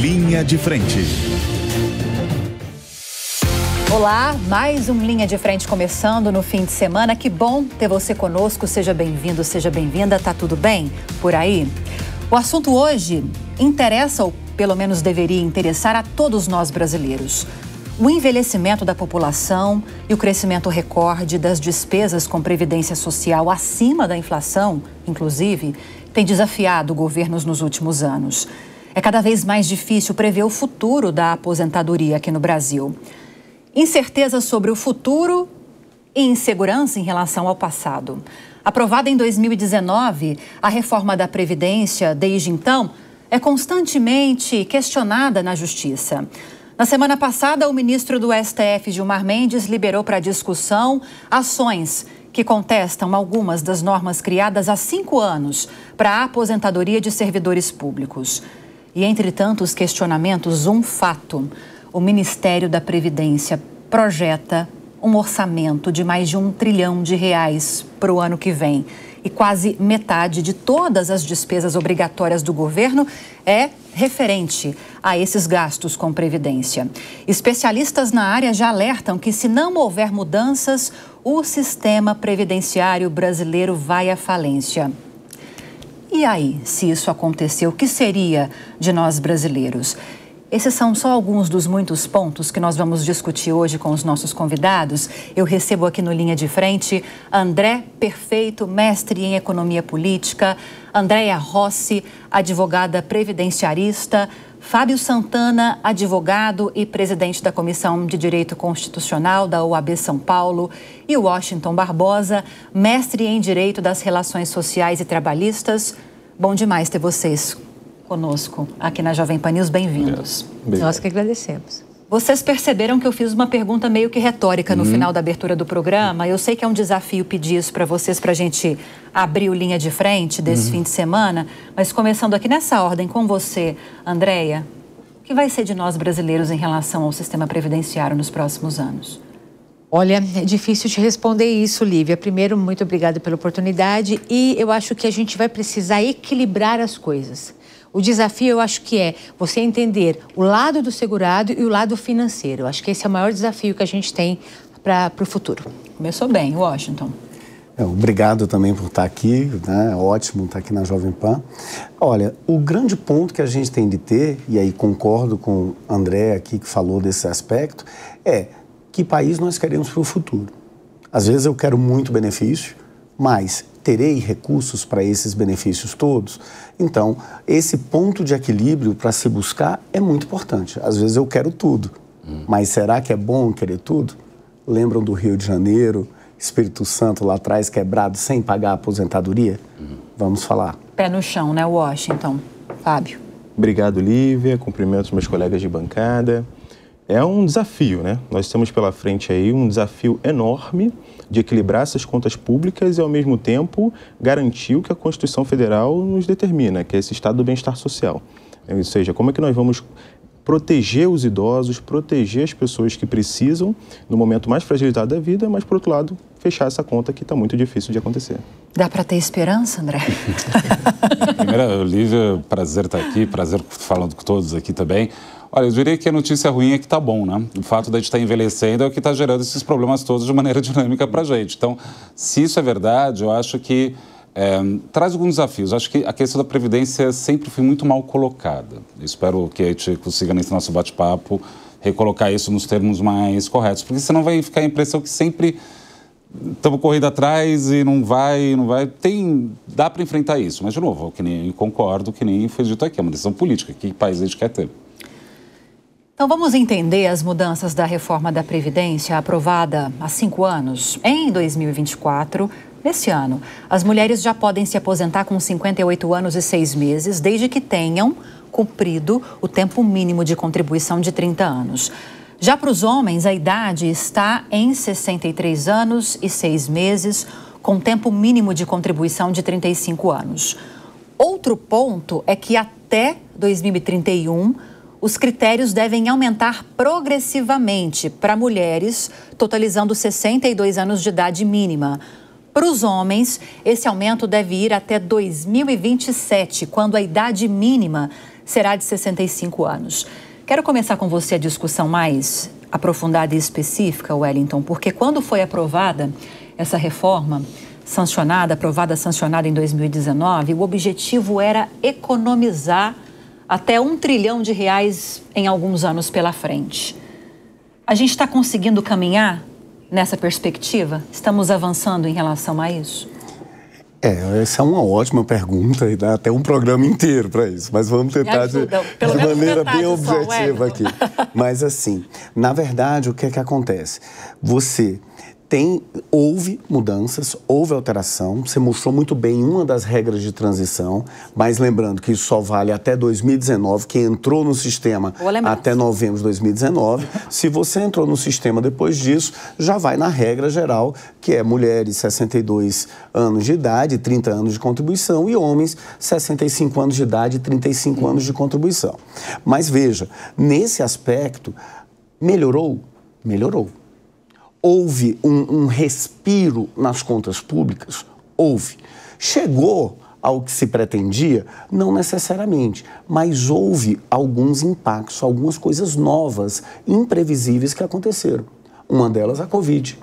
Linha de Frente. Olá, mais um Linha de Frente começando no fim de semana. Que bom ter você conosco. Seja bem-vindo, seja bem-vinda. Tá tudo bem por aí? O assunto hoje interessa, ou pelo menos deveria interessar, a todos nós brasileiros. O envelhecimento da população e o crescimento recorde das despesas com previdência social acima da inflação, inclusive, tem desafiado governos nos últimos anos. É cada vez mais difícil prever o futuro da aposentadoria aqui no Brasil. Incerteza sobre o futuro e insegurança em relação ao passado. Aprovada em 2019, a reforma da Previdência, desde então, é constantemente questionada na Justiça. Na semana passada, o ministro do STF, Gilmar Mendes, liberou para discussão ações que contestam algumas das normas criadas há cinco anos para a aposentadoria de servidores públicos. E entre tantos questionamentos, um fato: o Ministério da Previdência projeta um orçamento de mais de um trilhão de reais para o ano que vem e quase metade de todas as despesas obrigatórias do governo é referente a esses gastos com previdência. Especialistas na área já alertam que, se não houver mudanças, o sistema previdenciário brasileiro vai à falência. E aí, se isso aconteceu, o que seria de nós brasileiros? Esses são só alguns dos muitos pontos que nós vamos discutir hoje com os nossos convidados. Eu recebo aqui no Linha de Frente André Perfeito, mestre em Economia Política, Andréia Rossi, advogada previdenciarista, Fábio Santana, advogado e presidente da Comissão de Direito Constitucional da OAB São Paulo, e Washington Barbosa, mestre em Direito das Relações Sociais e Trabalhistas. Bom demais ter vocês conosco aqui na Jovem Pan News. Bem-vindos. Bem Nós que agradecemos. Vocês perceberam que eu fiz uma pergunta meio que retórica no uhum. final da abertura do programa. Eu sei que é um desafio pedir isso para vocês, para a gente abrir o linha de frente desse uhum. fim de semana. Mas começando aqui nessa ordem com você, Andréia, o que vai ser de nós brasileiros em relação ao sistema previdenciário nos próximos anos? Olha, é difícil te responder isso, Lívia. Primeiro, muito obrigada pela oportunidade e eu acho que a gente vai precisar equilibrar as coisas. O desafio, eu acho que é você entender o lado do segurado e o lado financeiro. Eu acho que esse é o maior desafio que a gente tem para o futuro. Começou bem, Washington. É, obrigado também por estar aqui, né? É ótimo estar aqui na Jovem Pan. Olha, o grande ponto que a gente tem de ter, e aí concordo com o André aqui que falou desse aspecto, é que país nós queremos para o futuro. Às vezes eu quero muito benefício, mas terei recursos para esses benefícios todos? Então, esse ponto de equilíbrio para se buscar é muito importante. Às vezes eu quero tudo, hum. mas será que é bom querer tudo? Lembram do Rio de Janeiro, Espírito Santo lá atrás quebrado sem pagar a aposentadoria? Hum. Vamos falar. Pé no chão, né, Washington? Fábio. Obrigado, Lívia. Cumprimento os meus colegas de bancada é um desafio, né? Nós temos pela frente aí um desafio enorme de equilibrar essas contas públicas e, ao mesmo tempo, garantir o que a Constituição Federal nos determina, que é esse estado do bem-estar social. Ou seja, como é que nós vamos proteger os idosos, proteger as pessoas que precisam no momento mais fragilizado da vida, mas, por outro lado, fechar essa conta que está muito difícil de acontecer. Dá para ter esperança, André? Primeiro, Olivia, prazer estar aqui, prazer falando com todos aqui também. Olha, eu diria que a notícia ruim é que tá bom, né? O fato da gente estar tá envelhecendo é o que está gerando esses problemas todos de maneira dinâmica para a gente. Então, se isso é verdade, eu acho que é, traz alguns desafios. Acho que a questão da previdência sempre foi muito mal colocada. espero que a gente consiga, nesse nosso bate-papo, recolocar isso nos termos mais corretos, porque senão vai ficar a impressão que sempre estamos correndo atrás e não vai, não vai. Tem, dá para enfrentar isso, mas de novo, que nem concordo, que nem foi dito aqui, é uma decisão política, que país a gente quer ter. Então vamos entender as mudanças da reforma da Previdência aprovada há cinco anos. Em 2024, neste ano, as mulheres já podem se aposentar com 58 anos e seis meses, desde que tenham cumprido o tempo mínimo de contribuição de 30 anos. Já para os homens, a idade está em 63 anos e seis meses, com tempo mínimo de contribuição de 35 anos. Outro ponto é que até 2031 os critérios devem aumentar progressivamente para mulheres, totalizando 62 anos de idade mínima. Para os homens, esse aumento deve ir até 2027, quando a idade mínima será de 65 anos. Quero começar com você a discussão mais aprofundada e específica, Wellington, porque quando foi aprovada essa reforma, sancionada, aprovada, sancionada em 2019, o objetivo era economizar até um trilhão de reais em alguns anos pela frente. A gente está conseguindo caminhar nessa perspectiva? Estamos avançando em relação a isso? É, essa é uma ótima pergunta e dá até um programa inteiro para isso, mas vamos tentar de, de maneira bem objetiva só, é. aqui. Mas assim, na verdade, o que é que acontece? Você tem, houve mudanças, houve alteração, você mostrou muito bem uma das regras de transição, mas lembrando que isso só vale até 2019, quem entrou no sistema até novembro de 2019, se você entrou no sistema depois disso, já vai na regra geral, que é mulheres 62 anos de idade, 30 anos de contribuição, e homens 65 anos de idade, 35 hum. anos de contribuição. Mas veja, nesse aspecto, melhorou? Melhorou houve um, um respiro nas contas públicas? Houve. Chegou ao que se pretendia? Não necessariamente, mas houve alguns impactos, algumas coisas novas, imprevisíveis que aconteceram. Uma delas a Covid.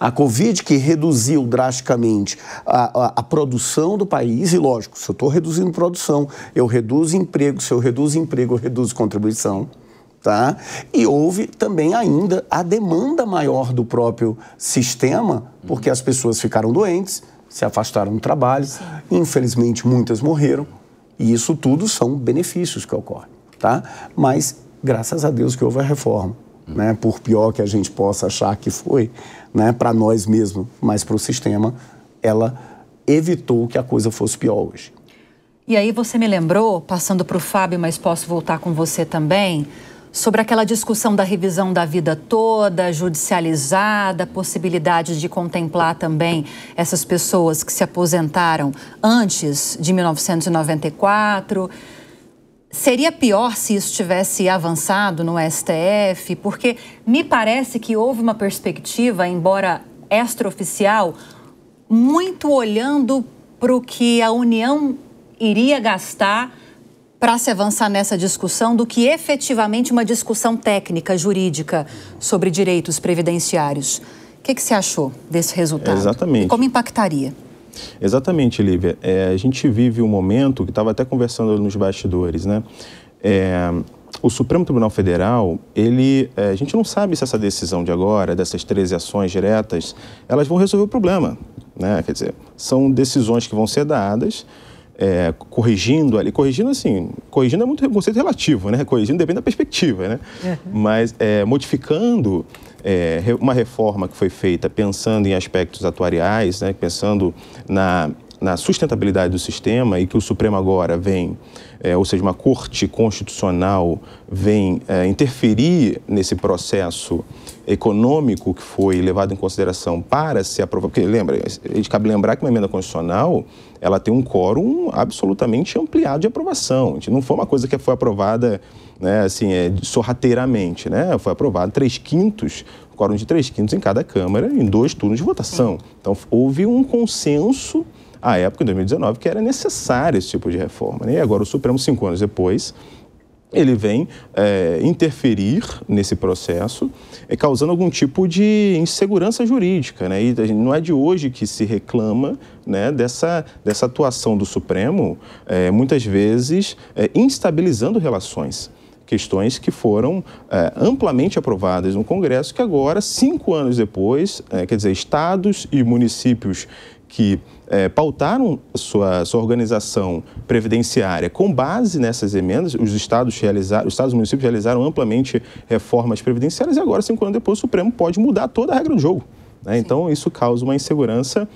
A Covid que reduziu drasticamente a, a, a produção do país, e lógico, se eu estou reduzindo produção, eu reduzo emprego, se eu reduzo emprego, eu reduzo contribuição. Tá? E houve também ainda a demanda maior do próprio sistema, porque as pessoas ficaram doentes, se afastaram do trabalho, infelizmente muitas morreram, e isso tudo são benefícios que ocorrem. Tá? Mas graças a Deus que houve a reforma. Hum. Né? Por pior que a gente possa achar que foi, né? para nós mesmos, mas para o sistema, ela evitou que a coisa fosse pior hoje. E aí você me lembrou, passando para o Fábio, mas posso voltar com você também, sobre aquela discussão da revisão da vida toda, judicializada, possibilidade de contemplar também essas pessoas que se aposentaram antes de 1994. Seria pior se isso tivesse avançado no STF, porque me parece que houve uma perspectiva, embora extraoficial, muito olhando para o que a União iria gastar para se avançar nessa discussão do que efetivamente uma discussão técnica, jurídica, sobre direitos previdenciários. O que, que você achou desse resultado? Exatamente. E como impactaria? Exatamente, Lívia. É, a gente vive um momento que estava até conversando nos bastidores, né? É, o Supremo Tribunal Federal, ele, é, a gente não sabe se essa decisão de agora, dessas 13 ações diretas, elas vão resolver o problema. Né? Quer dizer, são decisões que vão ser dadas é, corrigindo ali, corrigindo assim, corrigindo é muito um conceito relativo, né? Corrigindo depende da perspectiva, né? Uhum. Mas é, modificando é, uma reforma que foi feita pensando em aspectos atuariais, né? Pensando na na sustentabilidade do sistema e que o Supremo agora vem, é, ou seja, uma corte constitucional vem é, interferir nesse processo econômico que foi levado em consideração para se aprovar. Porque lembra, a gente cabe lembrar que uma emenda constitucional ela tem um quórum absolutamente ampliado de aprovação. Não foi uma coisa que foi aprovada né, assim, é, sorrateiramente, né? Foi aprovado três quintos, quórum de três quintos em cada Câmara, em dois turnos de votação. Então houve um consenso à época, em 2019, que era necessário esse tipo de reforma. Né? E agora o Supremo, cinco anos depois, ele vem é, interferir nesse processo, é, causando algum tipo de insegurança jurídica. Né? E não é de hoje que se reclama né, dessa, dessa atuação do Supremo, é, muitas vezes instabilizando relações questões que foram é, amplamente aprovadas no Congresso, que agora, cinco anos depois, é, quer dizer, estados e municípios que é, pautaram sua, sua organização previdenciária com base nessas emendas. Os estados realizaram, os estados e municípios realizaram amplamente reformas previdenciárias e agora, cinco anos depois, o Supremo pode mudar toda a regra do jogo. Né? Então, isso causa uma insegurança.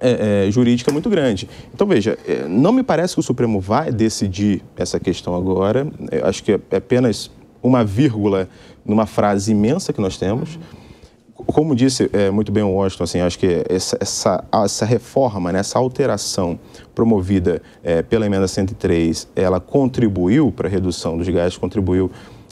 É, é, jurídica muito grande. Então, veja, é, não me parece que o Supremo vai decidir essa questão agora. Eu acho que é apenas uma vírgula numa frase imensa que nós temos. Uhum como disse é, muito bem o Washington, assim, acho que essa, essa, essa reforma, né, essa alteração promovida é, pela emenda 103, ela contribuiu para a redução dos gastos, contribuiu,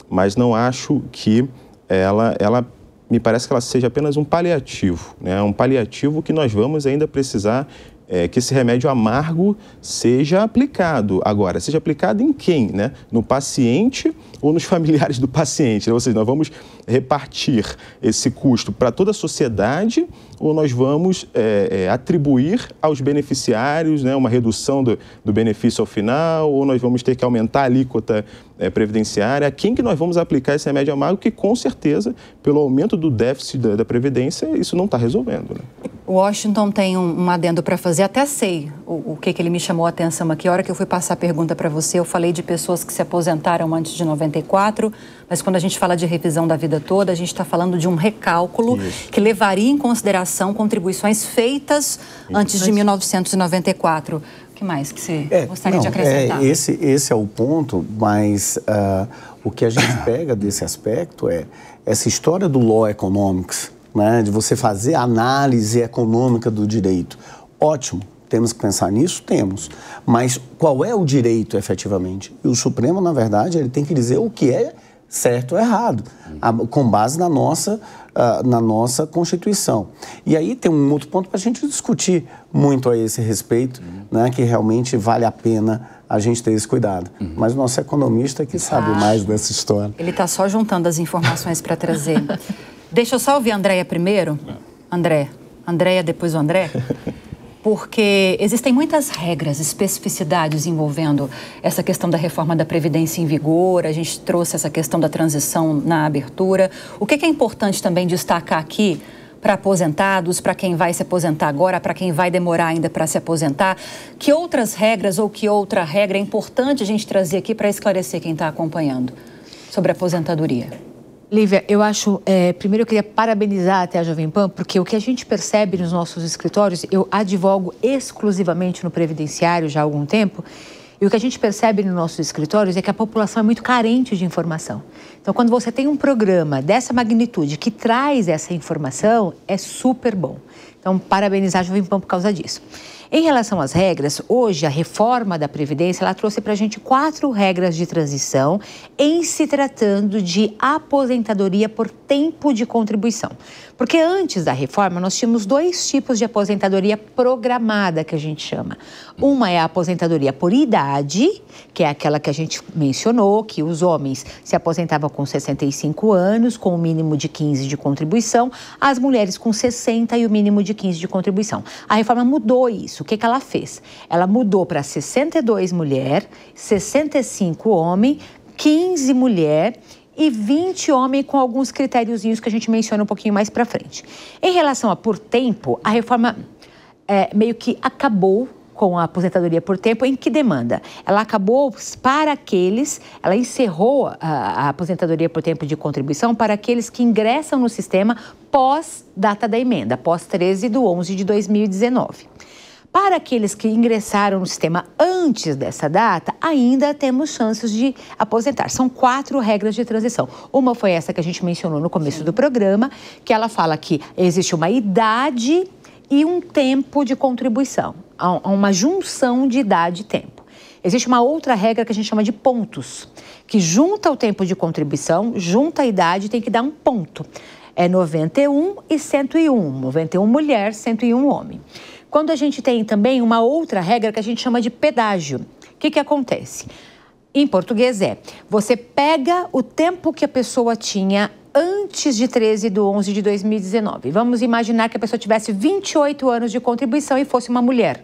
mas não acho que ela, ela me parece que ela seja apenas um paliativo, né, um paliativo que nós vamos ainda precisar é, que esse remédio amargo seja aplicado. Agora, seja aplicado em quem? Né? No paciente ou nos familiares do paciente? Né? Ou seja, nós vamos repartir esse custo para toda a sociedade ou nós vamos é, é, atribuir aos beneficiários né, uma redução do, do, benefício ao final ou nós vamos ter que aumentar a alíquota é, previdenciária? A quem que nós vamos aplicar esse remédio amargo que, com certeza, pelo aumento do déficit da, da Previdência, isso não está resolvendo. Né? Washington tem um, um adendo para fazer, até sei o, o, que, que ele me chamou a atenção aqui. A hora que eu fui passar a pergunta para você, eu falei de pessoas que se aposentaram antes de 90 1994, mas quando a gente fala de revisão da vida toda, a gente está falando de um recálculo Isso. que levaria em consideração contribuições feitas Isso. antes de 1994. O que mais que você é, gostaria não, de é, acrescentar? É, esse, esse é o ponto, mas uh, o que a gente pega desse aspecto é essa história do law economics, né, de você fazer análise econômica do direito. Ótimo, temos que pensar nisso? Temos. Mas qual é o direito efetivamente? E o Supremo, na verdade, ele tem que dizer o que é certo ou errado, com base na nossa, na nossa Constituição. E aí tem um outro ponto para a gente discutir muito a esse respeito, né, que realmente vale a pena a gente ter esse cuidado. Uhum. Mas o nosso economista que sabe mais dessa história. Ele está só juntando as informações para trazer. Deixa eu só ouvir a Andréia primeiro. É. André, Andréia, depois o André porque existem muitas regras, especificidades envolvendo essa questão da reforma da Previdência em vigor, a gente trouxe essa questão da transição na abertura. O que é importante também destacar aqui para aposentados, para quem vai se aposentar agora, para quem vai demorar ainda para se aposentar? Que outras regras ou que outra regra é importante a gente trazer aqui para esclarecer quem está acompanhando sobre a aposentadoria? Lívia, eu acho, é, primeiro eu queria parabenizar até a Jovem Pan, porque o que a gente percebe nos nossos escritórios, eu advogo exclusivamente no previdenciário já há algum tempo, e o que a gente percebe nos nossos escritórios é que a população é muito carente de informação. Então, quando você tem um programa dessa magnitude que traz essa informação, é super bom. Então, parabenizar a Jovem Pan por causa disso. Em relação às regras, hoje a reforma da Previdência ela trouxe para a gente quatro regras de transição em se tratando de aposentadoria por tempo de contribuição. Porque antes da reforma, nós tínhamos dois tipos de aposentadoria programada, que a gente chama. Uma é a aposentadoria por idade, que é aquela que a gente mencionou, que os homens se aposentavam com 65 anos, com o mínimo de 15 de contribuição, as mulheres com 60 e o mínimo de 15 de contribuição. A reforma mudou isso. O que, que ela fez? Ela mudou para 62 mulher, 65 homem, 15 mulher e 20 homem com alguns critériozinhos que a gente menciona um pouquinho mais para frente. Em relação a por tempo, a reforma é, meio que acabou com a aposentadoria por tempo, em que demanda? Ela acabou para aqueles, ela encerrou a, a, aposentadoria por tempo de contribuição para aqueles que ingressam no sistema pós data da emenda, pós 13 de 11 de 2019. Para aqueles que ingressaram no sistema antes dessa data, ainda temos chances de aposentar. São quatro regras de transição. Uma foi essa que a gente mencionou no começo Sim. do programa, que ela fala que existe uma idade e um tempo de contribuição a uma junção de idade e tempo. Existe uma outra regra que a gente chama de pontos, que junta o tempo de contribuição, junta a idade, tem que dar um ponto. É 91 e 101. 91 mulher, 101 homem. Quando a gente tem também uma outra regra que a gente chama de pedágio. O que, que acontece? Em português é: você pega o tempo que a pessoa tinha antes de 13 de 11 de 2019. Vamos imaginar que a pessoa tivesse 28 anos de contribuição e fosse uma mulher.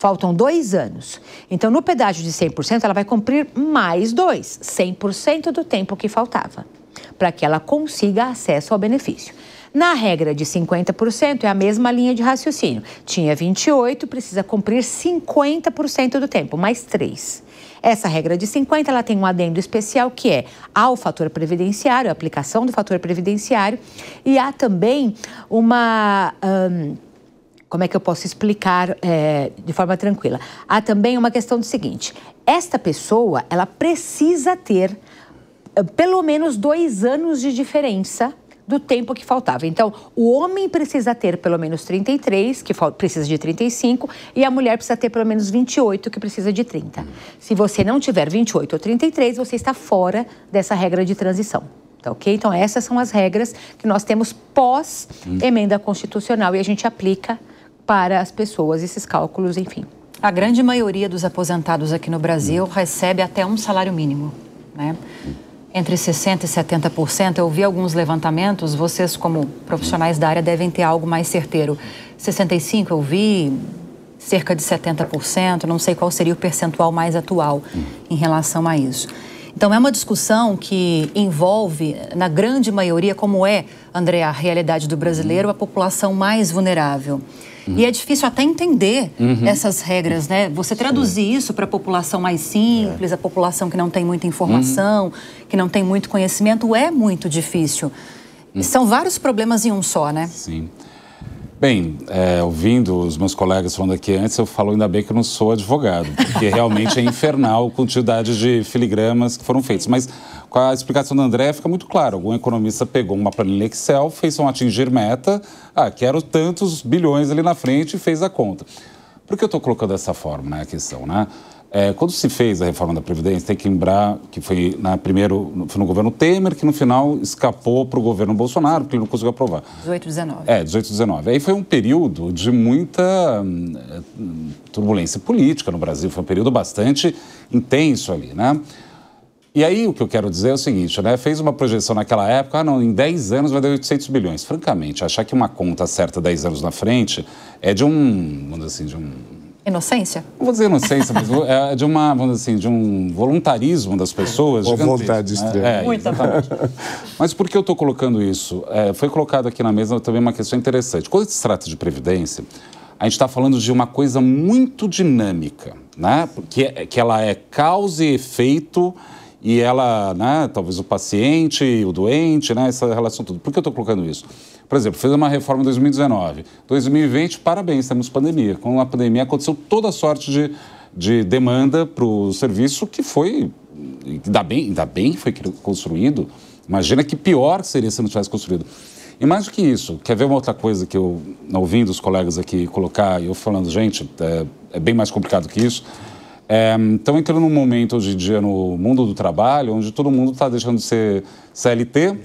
Faltam dois anos. Então, no pedágio de 100%, ela vai cumprir mais dois, 100% do tempo que faltava, para que ela consiga acesso ao benefício. Na regra de 50%, é a mesma linha de raciocínio. Tinha 28, precisa cumprir 50% do tempo, mais 3. Essa regra de 50, ela tem um adendo especial que é ao fator previdenciário, a aplicação do fator previdenciário, e há também uma. Um, como é que eu posso explicar é, de forma tranquila? Há também uma questão do seguinte: esta pessoa ela precisa ter eh, pelo menos dois anos de diferença do tempo que faltava. Então, o homem precisa ter pelo menos 33, que precisa de 35, e a mulher precisa ter pelo menos 28, que precisa de 30. Se você não tiver 28 ou 33, você está fora dessa regra de transição. Tá ok? Então, essas são as regras que nós temos pós-emenda constitucional e a gente aplica para as pessoas, esses cálculos, enfim. A grande maioria dos aposentados aqui no Brasil hum. recebe até um salário mínimo, né? Entre 60% e 70%. Eu vi alguns levantamentos, vocês, como profissionais da área, devem ter algo mais certeiro. 65% eu vi, cerca de 70%, não sei qual seria o percentual mais atual hum. em relação a isso. Então, é uma discussão que envolve, na grande maioria, como é, André, a realidade do brasileiro, hum. a população mais vulnerável. Uhum. E é difícil até entender uhum. essas regras, né? Você traduzir Sim. isso para a população mais simples, é. a população que não tem muita informação, uhum. que não tem muito conhecimento, é muito difícil. Uhum. São vários problemas em um só, né? Sim. Bem, é, ouvindo os meus colegas falando aqui antes, eu falo ainda bem que eu não sou advogado, porque realmente é infernal a quantidade de filigramas que foram feitos. Mas com a explicação do André fica muito claro. Algum economista pegou uma planilha Excel, fez um atingir meta, ah, quero tantos bilhões ali na frente e fez a conta. Por que eu estou colocando dessa forma né, a questão, né? É, quando se fez a reforma da Previdência, tem que lembrar que foi, na primeiro, foi no governo Temer, que no final escapou para o governo Bolsonaro, porque ele não conseguiu aprovar. 18, 19. É, 18, 19. Aí foi um período de muita eh, turbulência política no Brasil, foi um período bastante intenso ali, né? E aí o que eu quero dizer é o seguinte, né? Fez uma projeção naquela época, ah, não, em 10 anos vai dar 800 bilhões. Francamente, achar que uma conta certa 10 anos na frente é de um, assim, de um Inocência? Não vou dizer inocência, mas é de uma, vamos dizer assim, de um voluntarismo das pessoas. Uma vontade é, é, extrema. É, Muito mas por que eu estou colocando isso? É, foi colocado aqui na mesa também uma questão interessante. Quando se trata de previdência, a gente está falando de uma coisa muito dinâmica, né? que, é, que ela é causa e efeito e ela, né, talvez o paciente, o doente, né, essa relação toda. Por que eu estou colocando isso? Por exemplo, fez uma reforma em 2019. 2020, parabéns, temos pandemia. Com a pandemia aconteceu toda sorte de, de demanda para o serviço que foi. Ainda bem, ainda bem que foi construído. Imagina que pior seria se não tivesse construído. E mais do que isso, quer ver uma outra coisa que eu, ouvindo os colegas aqui colocar, e eu falando, gente, é, é, bem mais complicado que isso. É, então, entrando num momento hoje em dia no mundo do trabalho, onde todo mundo está deixando de ser CLT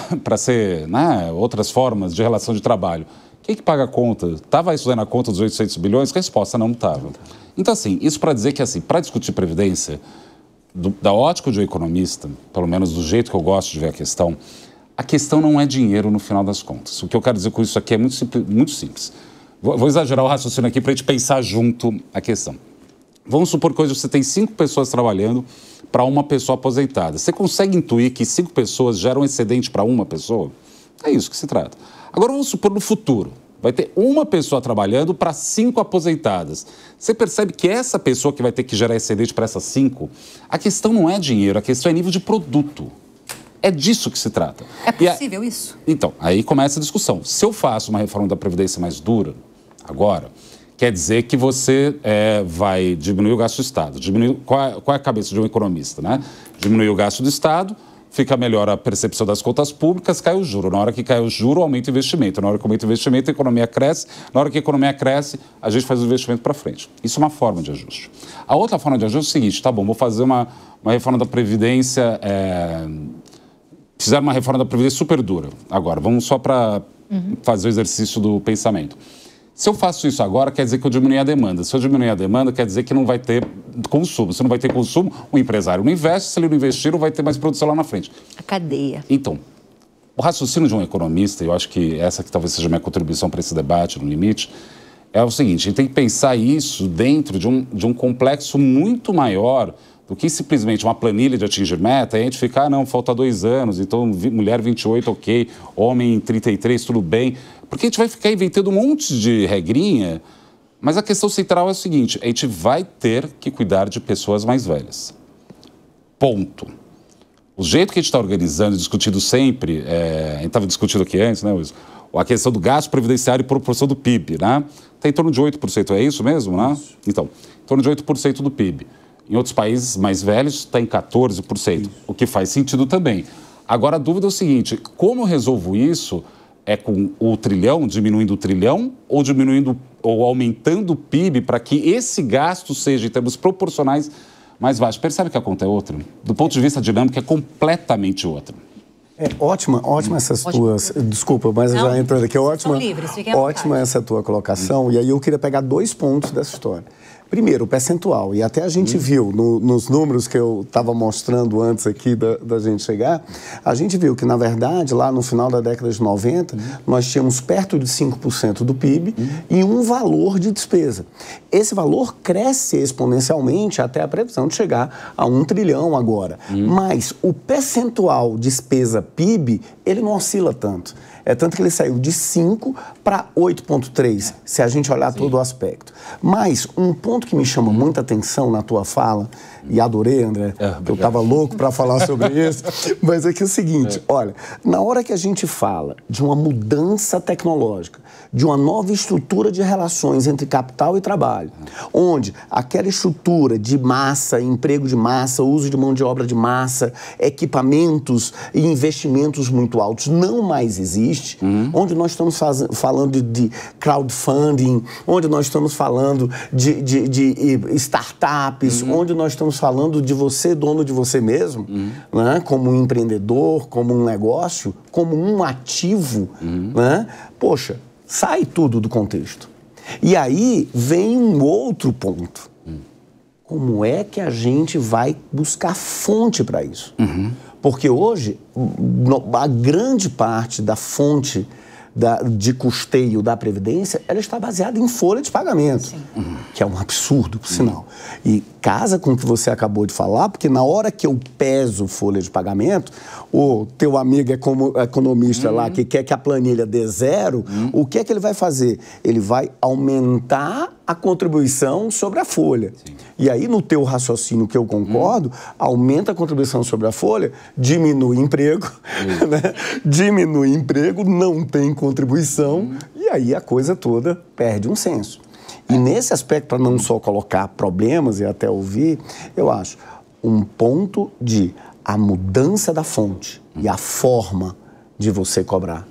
para ser né, outras formas de relação de trabalho. Quem que paga a conta? Estava isso na conta dos 800 bilhões? Resposta, não estava. Então, assim, isso para dizer que, assim, para discutir previdência, do, da ótica de um economista, pelo menos do jeito que eu gosto de ver a questão, a questão não é dinheiro no final das contas. O que eu quero dizer com isso aqui é muito, simples. Muito simples. Vou, vou exagerar o raciocínio aqui para a gente pensar junto a questão. Vamos supor que hoje você tem cinco pessoas trabalhando para uma pessoa aposentada. Você consegue intuir que cinco pessoas geram excedente para uma pessoa? É isso que se trata. Agora vamos supor no futuro. Vai ter uma pessoa trabalhando para cinco aposentadas. Você percebe que essa pessoa que vai ter que gerar excedente para essas cinco, a questão não é dinheiro, a questão é nível de produto. É disso que se trata. É possível a... isso? Então, aí começa a discussão. Se eu faço uma reforma da Previdência mais dura, agora, quer dizer que você é, vai diminuir o gasto do Estado. Diminuir, qual, é, qual, é a cabeça de um economista? Né? Diminuir o gasto do Estado, fica melhor a percepção das contas públicas, cai o juro. Na hora que cai o juro, aumenta o investimento. Na hora que aumenta o investimento, a economia cresce. Na hora que a economia cresce, a gente faz o investimento para frente. Isso é uma forma de ajuste. A outra forma de ajuste é o seguinte: tá bom, vou fazer uma, uma reforma da Previdência. É... Fizeram uma reforma da Previdência super dura. Agora, vamos só para uhum. fazer o exercício do pensamento. Se eu faço isso agora, quer dizer que eu diminui a demanda. Se eu diminuir a demanda, quer dizer que não vai ter consumo. Se não vai ter consumo, o empresário não investe. Se ele não investir, não vai ter mais produção lá na frente. A cadeia. Então, o raciocínio de um economista, eu acho que essa que talvez seja minha contribuição para esse debate, no limite, é o seguinte: a gente tem que pensar isso dentro de um, de um complexo muito maior do que simplesmente uma planilha de atingir meta e a gente ficar, ah, não, falta dois anos, então mulher 28, ok, homem 33, tudo bem. Porque a gente vai ficar inventando um monte de regrinha, mas a questão central é o seguinte: a gente vai ter que cuidar de pessoas mais velhas. Ponto. O jeito que a gente está organizando, discutindo sempre, é, a gente estava discutindo aqui antes, né, Wilson? A questão do gasto previdenciário e proporção do PIB, né? Está em torno de 8%, é isso mesmo, né? Isso. Então, em torno de 8% do PIB. Em outros países mais velhos, está em 14%, isso. o que faz sentido também. Agora, a dúvida é o seguinte: como eu resolvo isso é com o trilhão, diminuindo o trilhão, ou diminuindo ou aumentando o PIB para que esse gasto seja, em termos proporcionais, mais baixo. Percebe que a conta é outra? Do ponto de vista dinâmico, é completamente outra. É ótima, ótima essas Pode... tuas. Desculpa, mas Não, já entrando aqui. É ótima, livres, ótima essa tua colocação. E aí eu queria pegar dois pontos dessa história. Primeiro, o percentual. E até a gente uhum. viu no, nos números que eu estava mostrando antes aqui da, da, gente chegar, a gente viu que, na verdade, lá no final da década de 90, uhum. nós tínhamos perto de 5% do PIB uhum. e um valor de despesa. Esse valor cresce exponencialmente até a previsão de chegar a um trilhão agora. Mas o percentual despesa-PIB, ele não oscila tanto. É tanto que ele saiu de 5 para 8,3, se a gente olhar Sim. todo o aspecto. Mas um ponto que me chama muita atenção na tua fala, e adorei, André, é, eu estava louco para falar sobre isso, mas é que é o seguinte: é. olha, na hora que a gente fala de uma mudança tecnológica, de uma nova estrutura de relações entre capital e trabalho, onde aquela estrutura de massa, emprego de massa, uso de mão de obra de massa, equipamentos e investimentos muito altos não mais existe, uhum. onde nós estamos faz... falando de crowdfunding, onde nós estamos falando de, de, de startups, uhum. onde nós estamos falando de você dono de você mesmo, uhum. né? como um empreendedor, como um negócio, como um ativo, uhum. né? Poxa, sai tudo do contexto. E aí vem um outro ponto. Como é que a gente vai buscar fonte para isso? Uhum. Porque hoje, a grande parte da fonte da, de custeio da Previdência, ela está baseada em folha de pagamento, Sim. Uhum, que é um absurdo, por sinal. E casa com o que você acabou de falar, porque na hora que eu peso folha de pagamento, o teu amigo economista uhum. lá que quer que a planilha dê zero, uhum. o que é que ele vai fazer? Ele vai aumentar a contribuição sobre a folha. Sim. E aí, no teu raciocínio que eu concordo, hum. aumenta a contribuição sobre a folha, diminui emprego, né? diminui emprego, não tem contribuição, hum. e aí a coisa toda perde um senso. E é. nesse aspecto, para não só colocar problemas e até ouvir, eu acho um ponto de a mudança da fonte e a forma de você cobrar.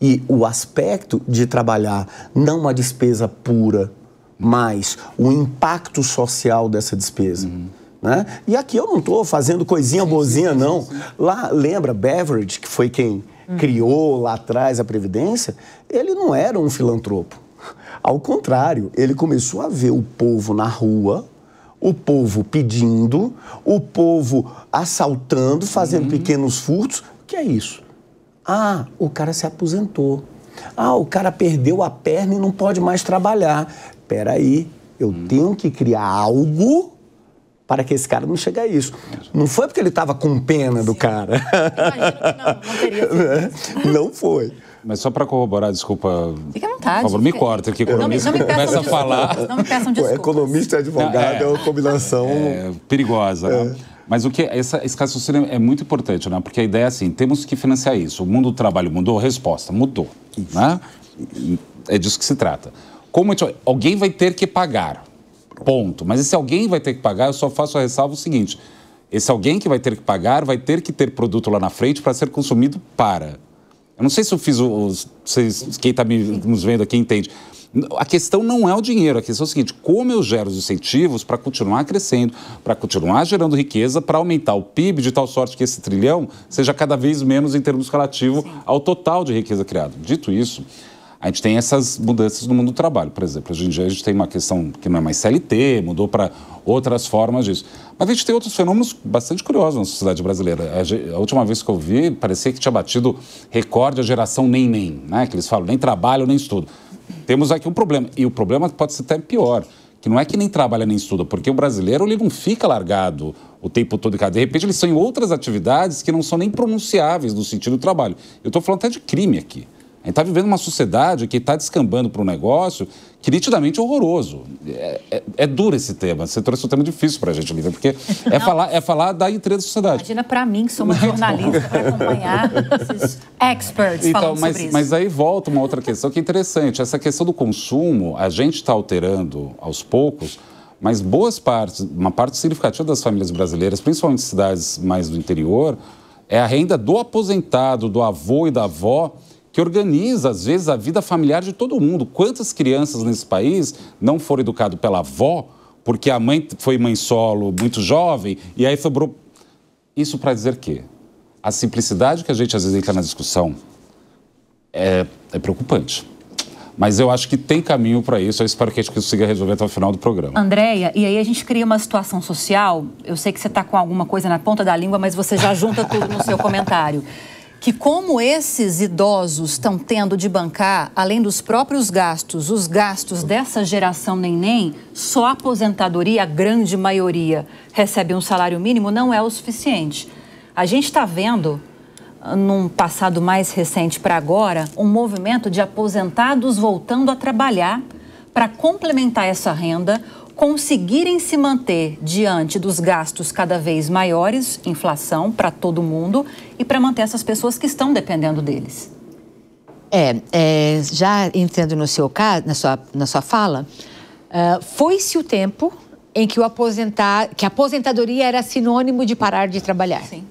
E o aspecto de trabalhar não uma despesa pura mais o impacto social dessa despesa. Uhum. Né? E aqui eu não estou fazendo coisinha sim, bozinha, sim, sim, não. Lá, lembra, Beveridge, que foi quem uhum. criou lá atrás a Previdência, ele não era um filantropo. Ao contrário, ele começou a ver o povo na rua, o povo pedindo, o povo assaltando, fazendo uhum. pequenos furtos. O que é isso? Ah, o cara se aposentou. Ah, o cara perdeu a perna e não pode mais trabalhar espera aí, eu hum. tenho que criar algo para que esse cara não chegue a isso. Não foi porque ele estava com pena do cara. Não, não, né? não foi. Mas só para corroborar, desculpa. Fique à vontade. Por favor, me corta, que economista não, me, não me começa a falar. Não me peçam desculpa. economista e advogado é, é, uma combinação. É, perigosa. É. Mas o que essa, esse caso é muito importante, né? Porque a ideia é assim: temos que financiar isso. O mundo do trabalho mudou? Resposta: mudou. Isso. Né? É disso que se trata como gente, alguém vai ter que pagar. Ponto. Mas esse alguém vai ter que pagar, eu só faço a ressalva o seguinte: esse alguém que vai ter que pagar vai ter que ter produto lá na frente para ser consumido para. Eu não sei se eu fiz os. Vocês, quem está nos vendo aqui entende. A questão não é o dinheiro, a questão é o seguinte: como eu gero os incentivos para continuar crescendo, para continuar gerando riqueza, para aumentar o PIB de tal sorte que esse trilhão seja cada vez menos em termos relativos ao total de riqueza criada. Dito isso, a gente tem essas mudanças no mundo do trabalho, por exemplo. Hoje em dia a gente tem uma questão que não é mais CLT, mudou para outras formas disso. Mas a gente tem outros fenômenos bastante curiosos na sociedade brasileira. A, última vez que eu vi, parecia que tinha batido recorde a geração nem-nem, né? que eles falam nem trabalho, nem estudo. Temos aqui um problema, e o problema pode ser até pior que não é que nem trabalha nem estuda, porque o brasileiro ele não fica largado o tempo todo. De repente, eles são em outras atividades que não são nem pronunciáveis no sentido do trabalho. Eu estou falando até de crime aqui. A gente está vivendo uma sociedade que está descambando para um negócio que nitidamente é horroroso. É, é, é, duro esse tema. Você trouxe um tema difícil para a gente, Lívia, porque é falar, é falar da entrega da sociedade. Imagina para mim, que sou uma jornalista, para acompanhar esses experts então, falando mas, sobre isso. Mas aí volta uma outra questão que é interessante. Essa questão do consumo, a gente está alterando aos poucos, mas boas partes, uma parte significativa das famílias brasileiras, principalmente cidades mais do interior, é a renda do aposentado, do avô e da avó, que organiza, às vezes, a vida familiar de todo mundo. Quantas crianças nesse país não foram educadas pela avó, porque a mãe foi mãe solo muito jovem, e aí sobrou. Isso para dizer que a simplicidade que a gente às vezes entra na discussão é, é preocupante. Mas eu acho que tem caminho para isso. Eu espero que a gente consiga resolver até o final do programa. Andréia, e aí a gente cria uma situação social. Eu sei que você está com alguma coisa na ponta da língua, mas você já junta tudo no seu comentário que como esses idosos estão tendo de bancar, além dos próprios gastos, os gastos dessa geração neném, só a aposentadoria, a grande maioria, recebe um salário mínimo, não é o suficiente. A gente está vendo, num passado mais recente para agora, um movimento de aposentados voltando a trabalhar para complementar essa renda conseguirem se manter diante dos gastos cada vez maiores, inflação para todo mundo e para manter essas pessoas que estão dependendo deles. É, é já entrando no seu caso, na sua, na sua fala, uh, foi-se o tempo em que o aposentar, que a aposentadoria era sinônimo de parar de trabalhar. Sim.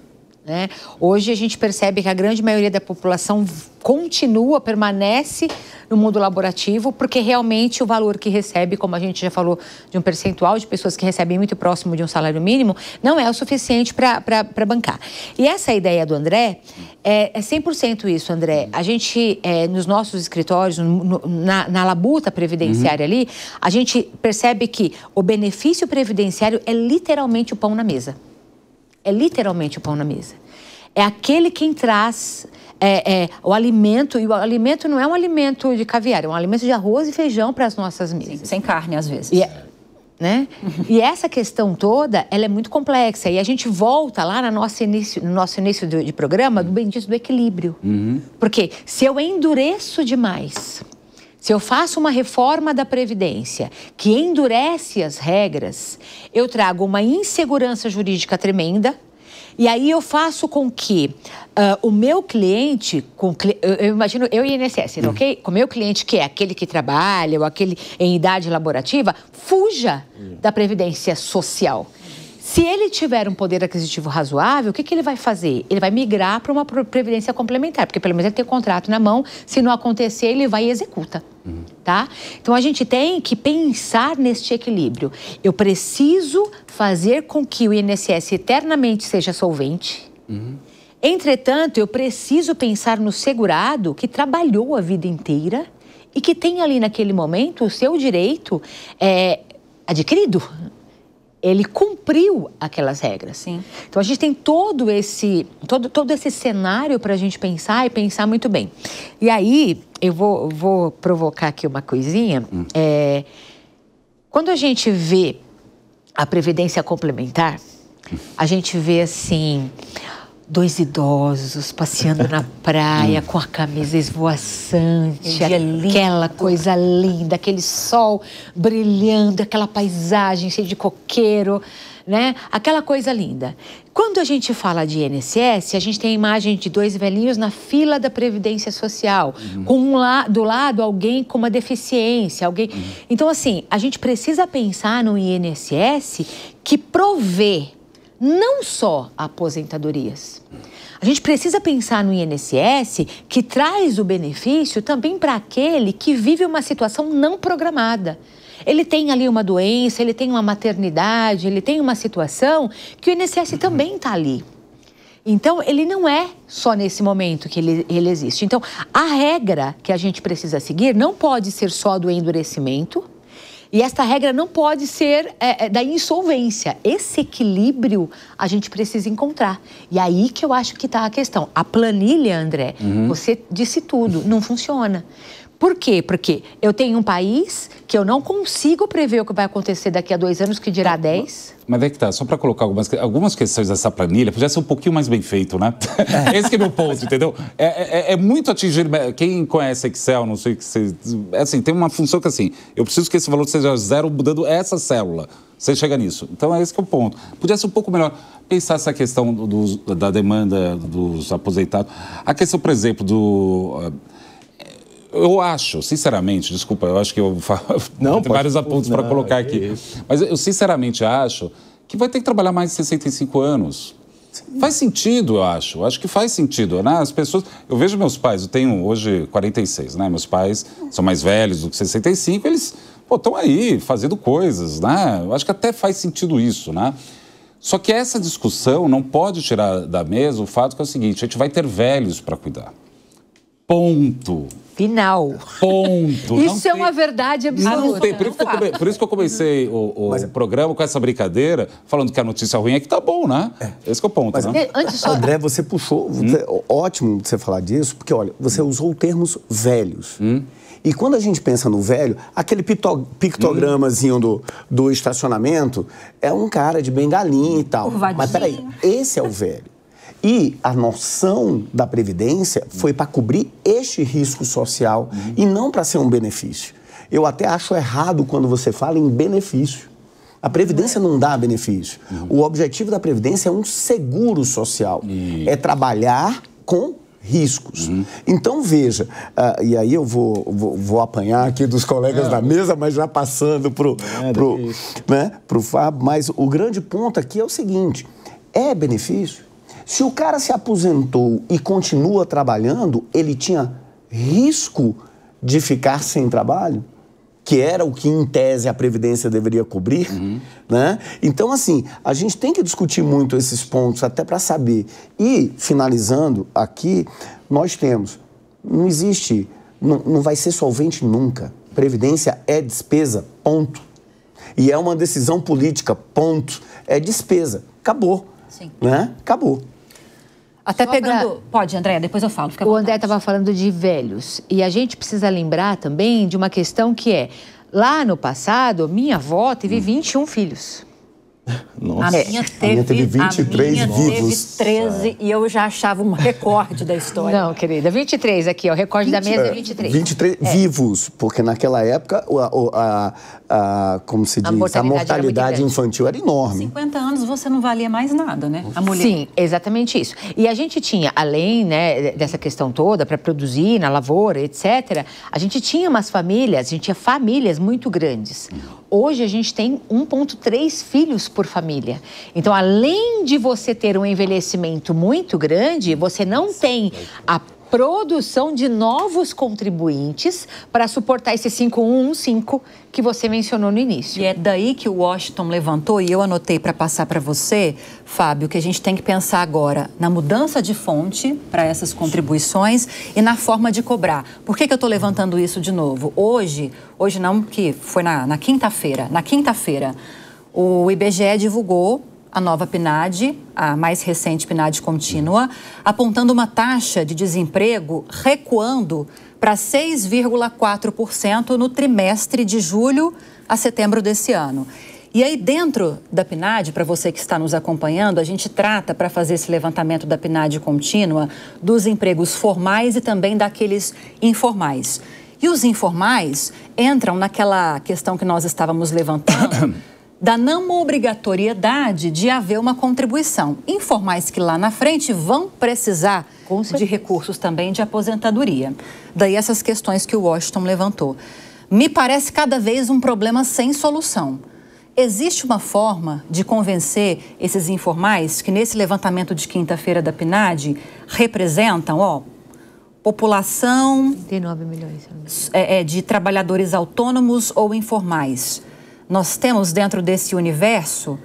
Né? Hoje a gente percebe que a grande maioria da população continua, permanece no mundo laborativo, porque realmente o valor que recebe, como a gente já falou, de um percentual de pessoas que recebem muito próximo de um salário mínimo, não é o suficiente para bancar. E essa é ideia do André é, é 100% isso, André. A gente, é, nos nossos escritórios, no, na, na, labuta previdenciária uhum. ali, a gente percebe que o benefício previdenciário é literalmente o pão na mesa. É literalmente o pão na mesa. É aquele quem traz é, é, o alimento, e o alimento não é um alimento de caviar, é um alimento de arroz e feijão para as nossas mesas. Sim, sem carne, às vezes. E, é, né? Uhum. e essa questão toda, ela é muito complexa. E a gente volta lá no nosso início, no nosso início de, de programa, do uhum. bendito do equilíbrio. Uhum. Porque se eu endureço demais, se eu faço uma reforma da Previdência que endurece as regras, eu trago uma insegurança jurídica tremenda. E aí eu faço com que uh, o meu cliente, com, eu imagino eu e INSS, uhum. ok? Com o meu cliente que é aquele que trabalha ou aquele em idade laborativa, fuja uhum. da previdência social. Se ele tiver um poder aquisitivo razoável, o que, que ele vai fazer? Ele vai migrar para uma previdência complementar, porque pelo menos ele tem o contrato na mão. Se não acontecer, ele vai e executa. Uhum. Tá? Então a gente tem que pensar neste equilíbrio. Eu preciso fazer com que o INSS eternamente seja solvente. Uhum. Entretanto, eu preciso pensar no segurado que trabalhou a vida inteira e que tem ali naquele momento o seu direito é, adquirido ele cumpriu aquelas regras. Sim. Então a gente tem todo esse todo, todo esse cenário para a gente pensar e pensar muito bem. E aí eu vou, vou provocar aqui uma coisinha. Hum. É, quando a gente vê a previdência complementar, a gente vê assim dois idosos passeando na praia hum. com a camisa esvoaçante, aquela coisa linda, aquele sol brilhando, aquela paisagem cheia de coqueiro, né? Aquela coisa linda. Quando a gente fala de INSS, a gente tem a imagem de dois velhinhos na fila da previdência social, uhum. com um la do lado alguém com uma deficiência, alguém. Uhum. Então assim, a gente precisa pensar no INSS que provê não só aposentadorias. A gente precisa pensar no INSS que traz o benefício também para aquele que vive uma situação não programada. Ele tem ali uma doença, ele tem uma maternidade, ele tem uma situação que o INSS uhum. também está ali. Então, ele não é só nesse momento que ele, ele existe. Então, a regra que a gente precisa seguir não pode ser só do endurecimento, e esta regra não pode ser é, é, da insolvência. Esse equilíbrio a gente precisa encontrar. E aí que eu acho que está a questão. A planilha, André, uhum. você disse tudo, não funciona. Por quê? Porque eu tenho um país que eu não consigo prever o que vai acontecer daqui a dois anos, que dirá dez. Mas é que tá, só para colocar algumas, algumas questões dessa planilha, podia ser um pouquinho mais bem feito, né? É. Esse é meu ponto, entendeu? É, é, é, é muito atingir. Quem conhece Excel, não sei o que você. É assim, tem uma função que é assim, eu preciso que esse valor seja zero mudando essa célula. Você chega nisso. Então é esse que é o ponto. Podia ser um pouco melhor pensar essa questão do, da demanda dos aposentados. A questão, por exemplo, do ah, eu acho, sinceramente, desculpa, eu acho que eu não, tenho vários apontos para colocar aqui. Isso. Mas eu sinceramente acho que vai ter que trabalhar mais de 65 anos. Sim. Faz sentido, eu acho. acho que faz sentido. Né? As pessoas. Eu vejo meus pais, eu tenho hoje 46, né? Meus pais são mais velhos do que 65, eles estão aí fazendo coisas, né? Eu acho que até faz sentido isso, né? Só que essa discussão não pode tirar da mesa o fato que é o seguinte: a gente vai ter velhos para cuidar. Ponto. Final. Ponto. Isso é uma verdade absoluta. Não Por, isso que eu, come... por isso que eu comecei o, o Mas... É- programa com essa brincadeira, falando que a notícia ruim é que tá bom, né? É. Esse que é o ponto, Mas, né? É, antes só... André, você puxou. Hum? Ótimo você falar disso, porque, olha, você hum. usou termos velhos. Hum? E quando a gente pensa no velho, aquele pictogramazinho hum. do, do estacionamento é um cara de bengalinha e tal. Mas peraí, esse é o velho. E a noção da previdência foi para cobrir este risco social uhum. e não para ser um benefício. Eu até acho errado quando você fala em benefício. A Previdência não é. dá benefício. Uhum. O objetivo da Previdência é um seguro social. É trabalhar com riscos. Uhum. Então, veja, uh, e aí eu vou, vou, vou, apanhar aqui dos colegas é. da mesa, mas já passando para o é, pro, né, pro Fábio, mas o grande ponto aqui é o seguinte, é benefício? Se o cara se aposentou e continua trabalhando, ele tinha risco de ficar sem trabalho? que era o que em tese a previdência deveria cobrir, uhum. né? Então assim, a gente tem que discutir muito esses pontos até para saber. E finalizando aqui, nós temos não existe, não, não vai ser solvente nunca. Previdência é despesa, ponto. E é uma decisão política, ponto. É despesa, acabou. Sim. Né? Acabou. Até Só pegando. Pra... Pode, André, depois eu falo. o André estava falando de velhos. E a gente precisa lembrar também de uma questão que é: lá no passado, minha avó teve hum. 21 filhos. Nossa, é, a minha teve, a minha teve 23 a minha vivos. teve 13 é. e eu já achava um recorde da história. Não, querida, 23 aqui, o recorde 20, da mesa é 23. 23 é. vivos, porque naquela época a, a, a como se diz, a mortalidade, mortalidade era infantil era enorme. 50 anos você não valia mais nada, né? A mulher. Sim, exatamente isso. E a gente tinha, além né, dessa questão toda, para produzir na lavoura, etc., a gente tinha umas famílias, a gente tinha famílias muito grandes. Hum hoje a gente tem 1,3 filhos por família. Então, além de você ter um envelhecimento muito grande, você não tem a produção de novos contribuintes para suportar esse 5115 que você mencionou no início. E é daí que o Washington levantou, e eu anotei para passar para você, Fábio, que a gente tem que pensar agora na mudança de fonte para essas contribuições e na forma de cobrar. Por que, que eu estou levantando isso de novo? Hoje, hoje não, que foi na quinta-feira. Na quinta-feira, quinta o IBGE divulgou a nova PNAD, a mais recente PNAD contínua, apontando uma taxa de desemprego recuando para 6,4% no trimestre de julho a setembro desse ano. E aí, dentro da PNAD, para você que está nos acompanhando, a gente trata, para fazer esse levantamento da PNAD contínua, dos empregos formais e também daqueles informais. E os informais entram naquela questão que nós estávamos levantando da não obrigatoriedade de haver uma contribuição. Informais que lá na frente vão precisar de recursos também de aposentadoria. Daí essas questões que o Washington levantou. Me parece cada vez um problema sem solução. Existe uma forma de convencer esses informais que nesse levantamento de quinta-feira da PNAD representam, ó, população 39 milhões é, é, de trabalhadores autônomos ou informais nós temos dentro desse universo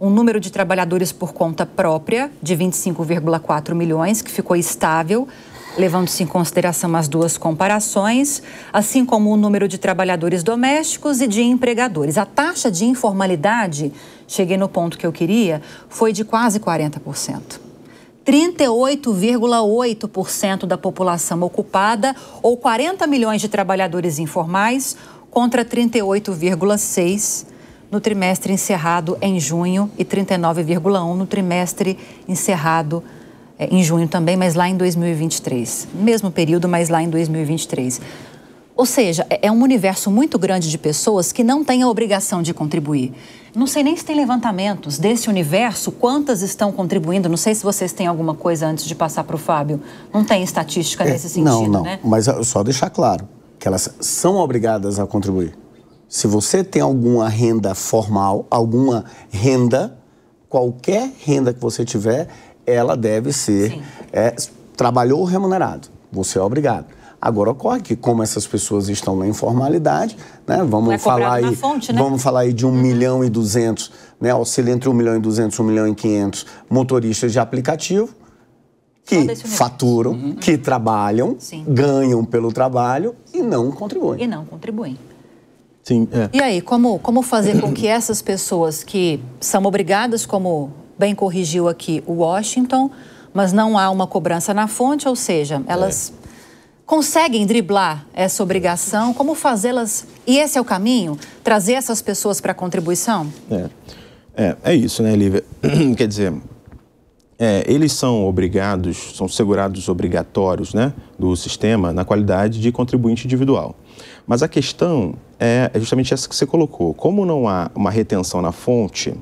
um número de trabalhadores por conta própria de 25,4 milhões, que ficou estável, levando-se em consideração as duas comparações, assim como o número de trabalhadores domésticos e de empregadores. A taxa de informalidade, cheguei no ponto que eu queria, foi de quase 40%. 38,8% da população ocupada, ou 40 milhões de trabalhadores informais, contra 38,6 no trimestre encerrado em junho e 39,1 no trimestre encerrado eh, em junho também, mas lá em 2023. Mesmo período, mas lá em 2023. Ou seja, é, é um universo muito grande de pessoas que não têm a obrigação de contribuir. Não sei nem se tem levantamentos desse universo, quantas estão contribuindo. Não sei se vocês têm alguma coisa antes de passar para o Fábio. Não tem estatística é, nesse sentido, não, não. né? Mas ah, só deixar claro, que elas são obrigadas a contribuir. Se você tem alguma renda formal, alguma renda, qualquer renda que você tiver, ela deve ser é, trabalhou remunerado. Você é obrigado. Agora ocorre que como essas pessoas estão na informalidade, né, vamos é falar aí, fonte, né? vamos falar aí de um uhum. milhão e duzentos, né, auxilia entre um milhão e duzentos, um milhão e quinhentos motoristas de aplicativo que faturam, uhum. que trabalham, Sim. ganham pelo trabalho e não contribuem. E não contribuem. Sim, é. E aí, como, como fazer com que essas pessoas que são obrigadas, como bem corrigiu aqui o Washington, mas não há uma cobrança na fonte, ou seja, é. elas é. conseguem driblar essa obrigação, como fazê-las, e esse é o caminho, trazer essas pessoas para a contribuição? É. é, é isso, né, Lívia? Quer dizer, é, eles são obrigados, são segurados obrigatórios né, do sistema na qualidade de contribuinte individual. Mas a questão é, é justamente essa que você colocou. Como não há uma retenção na fonte,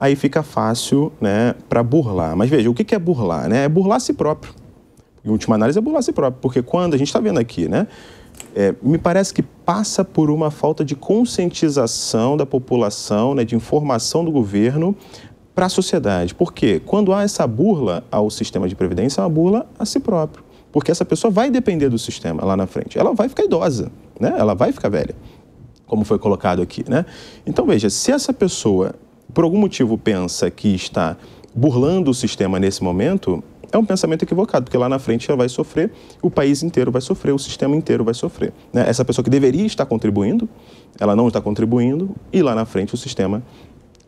aí fica fácil né, para burlar. Mas veja, o que é burlar? Né? É burlar a si próprio. Em última análise, é burlar a si próprio. Porque quando a gente está vendo aqui, né, é, me parece que passa por uma falta de conscientização da população, né, de informação do governo para a sociedade. Porque quando há essa burla ao sistema de previdência, é uma burla a si próprio. Porque essa pessoa vai depender do sistema lá na frente. Ela vai ficar idosa, né? ela vai ficar velha, como foi colocado aqui. Né? Então, veja, se essa pessoa, por algum motivo, pensa que está burlando o sistema nesse momento, é um pensamento equivocado, porque lá na frente ela vai sofrer, o país inteiro vai sofrer, o sistema inteiro vai sofrer. Né? Essa pessoa que deveria estar contribuindo, ela não está contribuindo, e lá na frente o sistema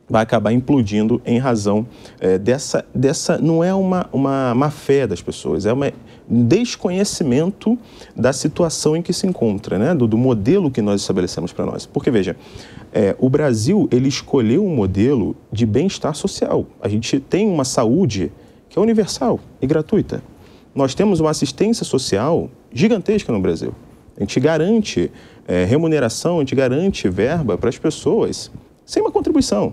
vai acabar implodindo em razão é, dessa, dessa. Não é uma, uma má fé das pessoas, é uma, um desconhecimento da situação em que se encontra, né? do, do modelo que nós estabelecemos para nós. Porque, veja, é, o Brasil ele escolheu um modelo de bem-estar social. A gente tem uma saúde que é universal e gratuita. Nós temos uma assistência social gigantesca no Brasil. A gente garante é, remuneração, a gente garante verba para as pessoas sem uma contribuição.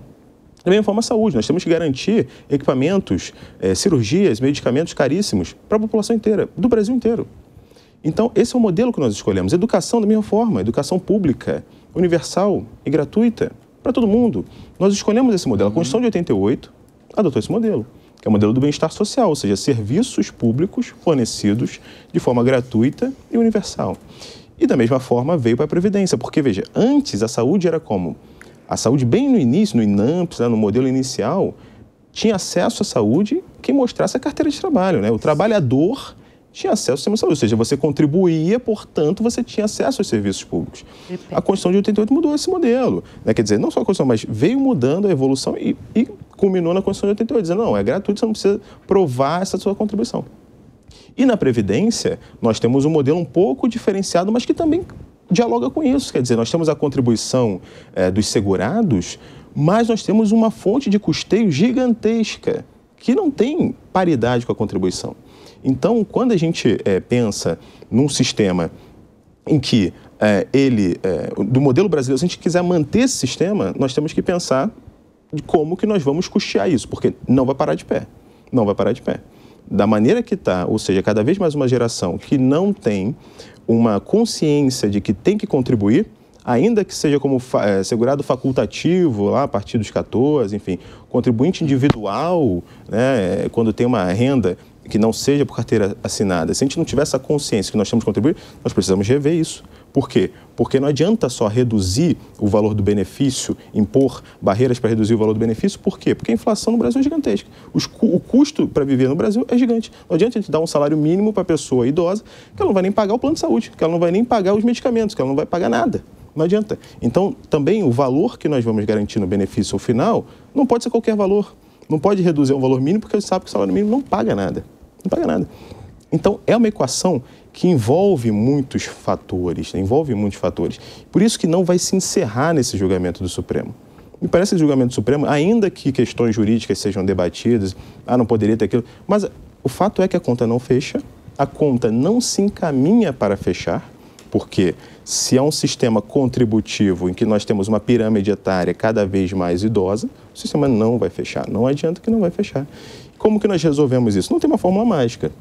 Da mesma forma, a saúde. Nós temos que garantir equipamentos, é, cirurgias, medicamentos caríssimos para a população inteira, do Brasil inteiro. Então, esse é o modelo que nós escolhemos. Educação, da mesma forma, educação pública, universal e gratuita, para todo mundo. Nós escolhemos esse modelo. A uhum. Constituição de 88 adotou esse modelo, que é o modelo do bem-estar social, ou seja, serviços públicos fornecidos de forma gratuita e universal. E, da mesma forma, veio para a Previdência, porque, veja, antes a saúde era como? A saúde, bem no início, no INAMPS, né, no modelo inicial, tinha acesso à saúde quem mostrasse a carteira de trabalho. Né? O trabalhador tinha acesso ao sistema de saúde, ou seja, você contribuía, portanto, você tinha acesso aos serviços públicos. Depende. A Constituição de 88 mudou esse modelo. Né? Quer dizer, não só a Constituição, mas veio mudando a evolução e, e culminou na Constituição de 88, dizendo, não, é gratuito, você não precisa provar essa sua contribuição. E na Previdência, nós temos um modelo um pouco diferenciado, mas que também dialoga com isso. Quer dizer, nós temos a contribuição é, dos segurados, mas nós temos uma fonte de custeio gigantesca que não tem paridade com a contribuição. Então, quando a gente é, pensa num sistema em que é, ele, do modelo brasileiro, se a gente quiser manter esse sistema, nós temos que pensar de como que nós vamos custear isso, porque não vai parar de pé. Não vai parar de pé da maneira que está, ou seja, cada vez mais uma geração que não tem uma consciência de que tem que contribuir, ainda que seja como é, segurado facultativo, lá a partir dos 14, enfim, contribuinte individual, né, quando tem uma renda que não seja por carteira assinada, se a gente não tiver essa consciência que nós temos que contribuir, nós precisamos rever isso. Por quê? Porque não adianta só reduzir o valor do benefício, impor barreiras para reduzir o valor do benefício. Por quê? Porque a inflação no Brasil é gigantesca. o custo para viver no Brasil é gigante. Não adianta a gente dar um salário mínimo para a pessoa idosa, que ela não vai nem pagar o plano de saúde, que ela não vai nem pagar os medicamentos, que ela não vai pagar nada. Não adianta. Então, também o valor que nós vamos garantir no benefício final não pode ser qualquer valor. Não pode reduzir um valor mínimo, porque a gente sabe que o salário mínimo não paga nada. Não paga nada. Então, é uma equação que envolve muitos fatores, né? envolve muitos fatores. Por isso que não vai se encerrar nesse julgamento do Supremo. Me parece que o julgamento do Supremo, ainda que questões jurídicas sejam debatidas, ah, não poderia ter aquilo, mas o fato é que a conta não fecha, a conta não se encaminha para fechar, porque se é um sistema contributivo em que nós temos uma pirâmide etária cada vez mais idosa, o sistema não vai fechar. Não adianta que não vai fechar. Como que nós resolvemos isso? Não tem uma fórmula mágica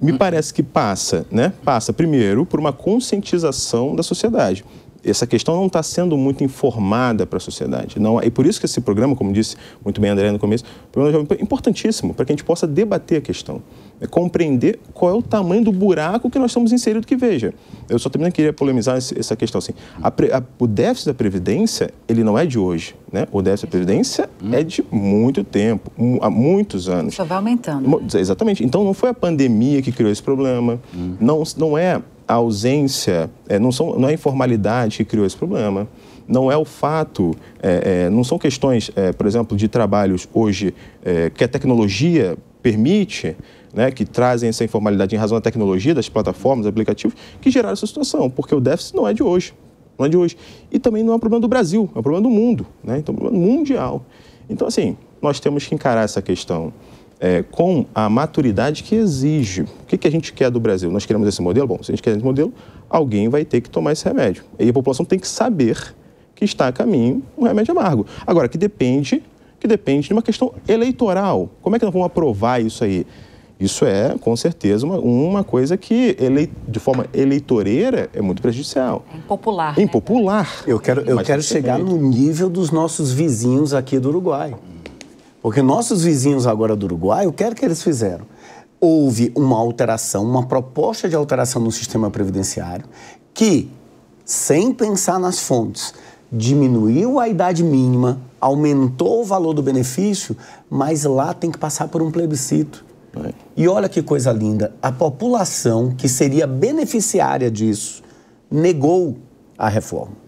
me parece que passa, né? Passa primeiro por uma conscientização da sociedade essa questão não está sendo muito informada para a sociedade. Não, é, e por isso que esse programa, como disse muito bem a André no começo, é importantíssimo para que a gente possa debater a questão. É compreender qual é o tamanho do buraco que nós estamos inseridos, que veja. Eu só também queria polemizar essa questão assim. A, a, o déficit da Previdência, ele não é de hoje, né? O déficit da Previdência hum. é de muito tempo, há muitos anos. Só vai aumentando. Né. Exatamente. Então, não foi a pandemia que criou esse problema, hum. não, não é a ausência, é, não, são, não é a informalidade que criou esse problema, não é o fato, é, é, não são questões, é, por exemplo, de trabalhos hoje é, que a tecnologia permite, né, que trazem essa informalidade em razão da tecnologia, das plataformas, aplicativos, que geraram essa situação, porque o déficit não é de hoje, não é de hoje. E também não é um problema do Brasil, é um problema do mundo, né? então é um problema mundial. Então, assim, nós temos que encarar essa questão é, com a maturidade que exige. O que, que a gente quer do Brasil? Nós queremos esse modelo? Bom, se a gente quer esse modelo, alguém vai ter que tomar esse remédio. E a população tem que saber que está a caminho um remédio amargo. Agora, que depende, que depende de uma questão eleitoral. Como é que nós vamos aprovar isso aí? Isso é, com certeza, uma, uma coisa que, ele, de forma eleitoreira, é muito prejudicial. impopular. É impopular. Né? Eu quero, eu quero chegar no nível dos nossos vizinhos aqui do Uruguai. Porque nossos vizinhos agora do Uruguai, o que é que eles fizeram? Houve uma alteração, uma proposta de alteração no sistema previdenciário que, sem pensar nas fontes, diminuiu a idade mínima, aumentou o valor do benefício, mas lá tem que passar por um plebiscito. É. E olha que coisa linda, a população que seria beneficiária disso negou a reforma.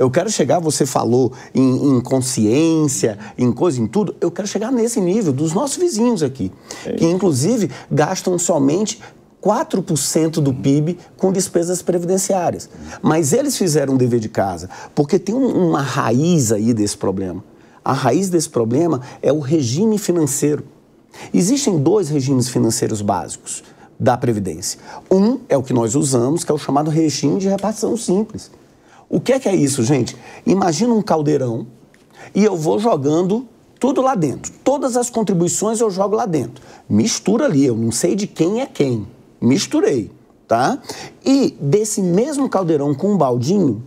Eu quero chegar, você falou em, em consciência, em coisa, em tudo. Eu quero chegar nesse nível dos nossos vizinhos aqui, é que inclusive gastam somente 4% do PIB com despesas previdenciárias. Mas eles fizeram um dever de casa, porque tem uma raiz aí desse problema. A raiz desse problema é o regime financeiro. Existem dois regimes financeiros básicos da Previdência. Um é o que nós usamos, que é o chamado regime de repartição simples. O que é que é isso, gente? Imagina um caldeirão e eu vou jogando tudo lá dentro. Todas as contribuições eu jogo lá dentro. Mistura ali, eu não sei de quem é quem. Misturei, tá? E desse mesmo caldeirão com um baldinho,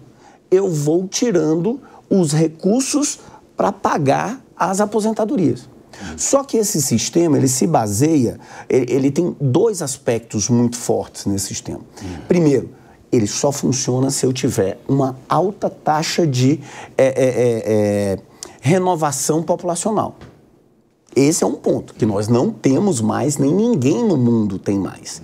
eu vou tirando os recursos para pagar as aposentadorias. Só que esse sistema, ele se baseia, ele, ele tem dois aspectos muito fortes nesse sistema. Primeiro, ele só funciona se eu tiver uma alta taxa de é, é, é, é, renovação populacional. Esse é um ponto que nós não temos mais, nem ninguém no mundo tem mais.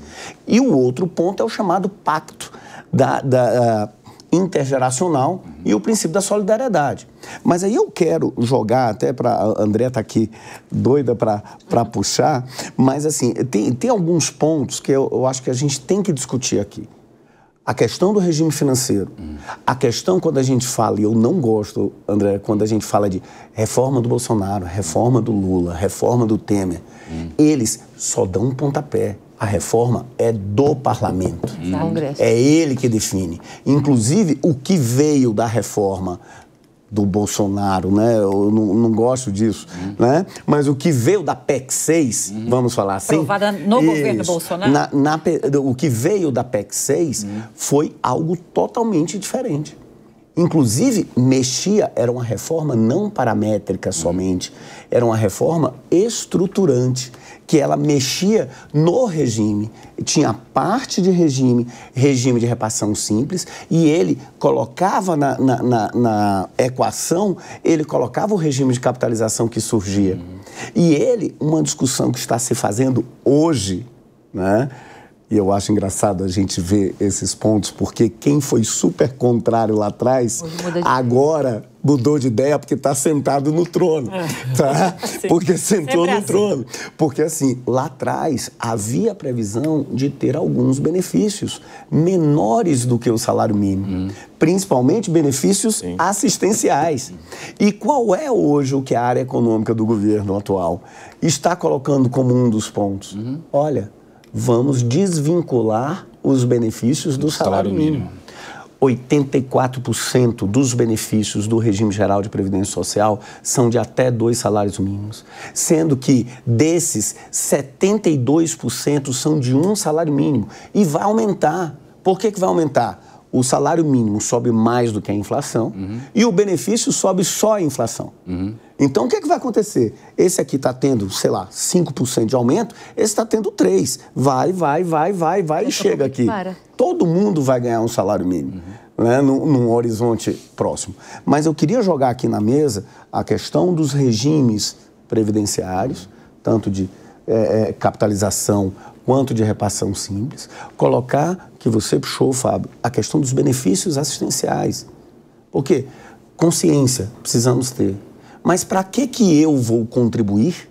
E o outro ponto é o chamado pacto da, da intergeracional e o princípio da solidariedade. Mas aí eu quero jogar, até para a André tá aqui doida para puxar, mas assim, tem, tem alguns pontos que eu, eu acho que a gente tem que discutir aqui a questão do regime financeiro, a questão quando a gente fala, e eu não gosto, André, quando a gente fala de reforma do Bolsonaro, reforma do Lula, reforma do Temer, eles só dão um pontapé. A reforma é do parlamento. É ele que define. Inclusive, o que veio da reforma do Bolsonaro, né? Eu não, não gosto disso, uhum. né? Mas o que veio da PEC 6, uhum. vamos falar assim... Aprovada no isso, governo Bolsonaro? Na, na, o que veio da PEC 6 uhum. foi algo totalmente diferente. Inclusive, mexia, era uma reforma não paramétrica somente, era uma reforma estruturante que ela mexia no regime. Tinha parte de regime, regime de repassão simples, e ele colocava na, na, na, na equação, ele colocava o regime de capitalização que surgia. Uhum. E ele, uma discussão que está se fazendo hoje, né? E eu acho engraçado a gente ver esses pontos, porque quem foi super contrário lá atrás, agora mudou de ideia porque está sentado no trono, é. tá? Porque sentou no é assim. trono. Porque assim, lá atrás havia previsão de ter alguns benefícios menores do que o salário mínimo, uhum. principalmente benefícios Sim. assistenciais. E qual é hoje o que a área econômica do governo atual está colocando como um dos pontos? Uhum. Olha, vamos desvincular os benefícios do, do salário, salário, mínimo. 84% dos benefícios do regime geral de previdência social são de até dois salários mínimos, sendo que desses 72% são de um salário mínimo e vai aumentar. Por que, que vai aumentar? O salário mínimo sobe mais do que a inflação uhum. e o benefício sobe só a inflação. Uhum. Então, o que, é que vai acontecer? Esse aqui está tendo, sei lá, 5% de aumento, esse está tendo 3%. Vai, vai, vai, vai, vai e chega aqui. Para. Todo mundo vai ganhar um salário mínimo. Uhum. Né, num, num, horizonte próximo. Mas eu queria jogar aqui na mesa a questão dos regimes previdenciários, tanto de é, é capitalização quanto de repassão simples, colocar, que você puxou, Fábio, a questão dos benefícios assistenciais. Porque consciência precisamos ter. Mas para que que eu vou contribuir?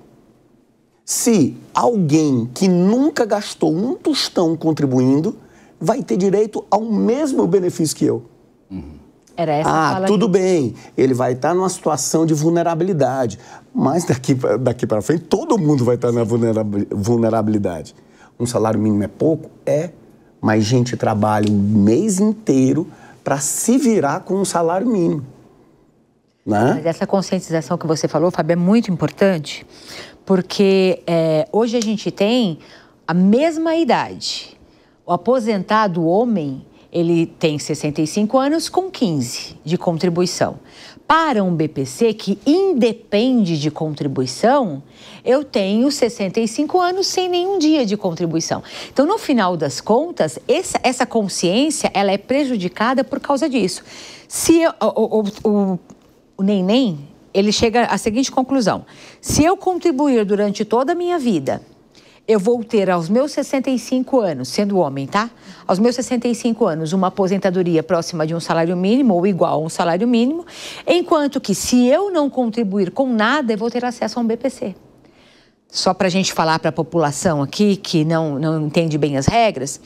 Se alguém que nunca gastou um tostão contribuindo vai ter direito ao mesmo benefício que eu. Uhum. Era essa ah, a Ah, tudo bem, ele vai estar tá numa situação de vulnerabilidade, mas daqui, daqui para frente todo mundo vai estar tá na vulnerabilidade. Um salário mínimo é pouco? É, mas gente trabalha o mês inteiro para se virar com um salário mínimo. Né? Mas essa conscientização que você falou, Fábio, é muito importante, porque é, hoje a gente tem a mesma idade. O aposentado homem, ele tem 65 anos com 15 de contribuição. Para um BPC que independe de contribuição, eu tenho 65 anos sem nenhum dia de contribuição. Então, no final das contas, essa, essa consciência ela é prejudicada por causa disso. Se eu, o, o, o o neném, ele chega à seguinte conclusão: se eu contribuir durante toda a minha vida, eu vou ter aos meus 65 anos, sendo homem, tá? Aos meus 65 anos, uma aposentadoria próxima de um salário mínimo ou igual a um salário mínimo, enquanto que se eu não contribuir com nada, eu vou ter acesso a um BPC. Só para a gente falar para a população aqui que não, não entende bem as regras,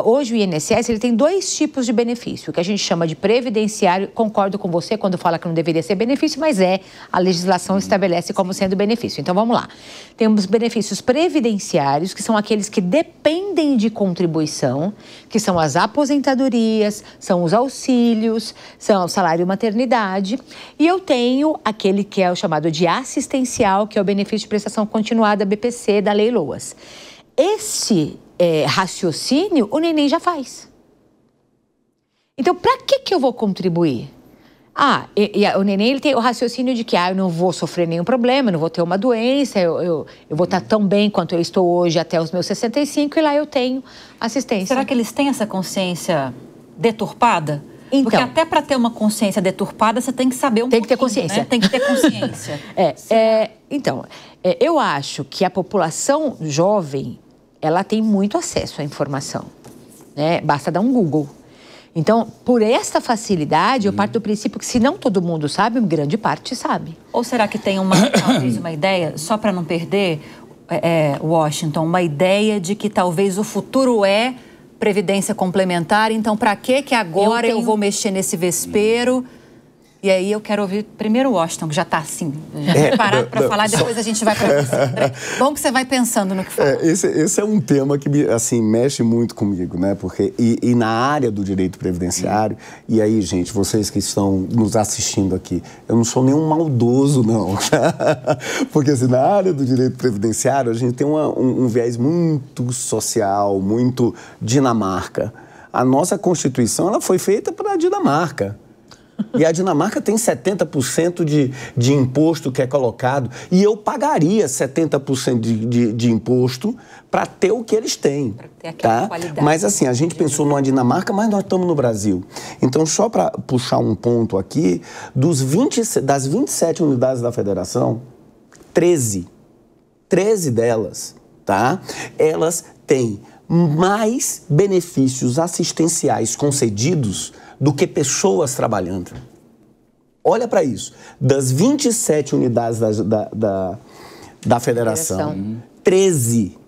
hoje o INSS ele tem dois tipos de benefício, o que a gente chama de previdenciário. Concordo com você quando fala que não deveria ser benefício, mas é, a legislação estabelece como sendo benefício. Então vamos lá. Temos benefícios previdenciários, que são aqueles que dependem de contribuição, que são as aposentadorias, são os auxílios, são o salário maternidade. E eu tenho aquele que é o chamado de assistencial, que é o benefício de prestação continuada BPC da Lei Loas. Esse é, raciocínio, o neném já faz. Então, para que, que eu vou contribuir? Ah, e, e, o neném ele tem o raciocínio de que ah, eu não vou sofrer nenhum problema, não vou ter uma doença, eu, eu, eu vou estar tão bem quanto eu estou hoje até os meus 65 e lá eu tenho assistência. Será que eles têm essa consciência deturpada? Então, Porque até para ter uma consciência deturpada, você tem que saber um Tem que ter né? consciência. Né? Tem que ter consciência. é, é, então, é, eu acho que a população jovem ela tem muito acesso à informação. Né? Basta dar um Google. Então, por esta facilidade, eu uhum. parto do princípio que se não todo mundo sabe, grande parte sabe. Ou será que tem uma, talvez uma ideia, só para não perder, é, é, Washington, uma ideia de que talvez o futuro é previdência complementar, então para que que agora eu, tenho... eu, vou mexer nesse vespeiro? Hum. E aí eu quero ouvir primeiro o Washington, que já está assim, já é, preparado para falar, depois só... a gente vai para Bom que você vai pensando no que fala. É, esse, esse, é um tema que me, assim, mexe muito comigo, né? Porque, e, e na área do direito previdenciário, Sim. e aí, gente, vocês que estão nos assistindo aqui, eu não sou nenhum maldoso, não. Porque, assim, na área do direito previdenciário, a gente tem uma, um, um viés muito social, muito Dinamarca. A nossa Constituição, ela foi feita para a Dinamarca. E a Dinamarca tem 70% de, de imposto que é colocado. E eu pagaria 70% de, de, de imposto para ter o que eles têm. Tá? Mas assim, a gente pensou numa Dinamarca, mas nós estamos no Brasil. Então, só para puxar um ponto aqui, dos 20, das 27 unidades da federação, 13, 13 delas, tá? Elas têm mais benefícios assistenciais concedidos do que pessoas trabalhando. Olha para isso. Das 27 unidades da, da, da, da federação, federação, 13,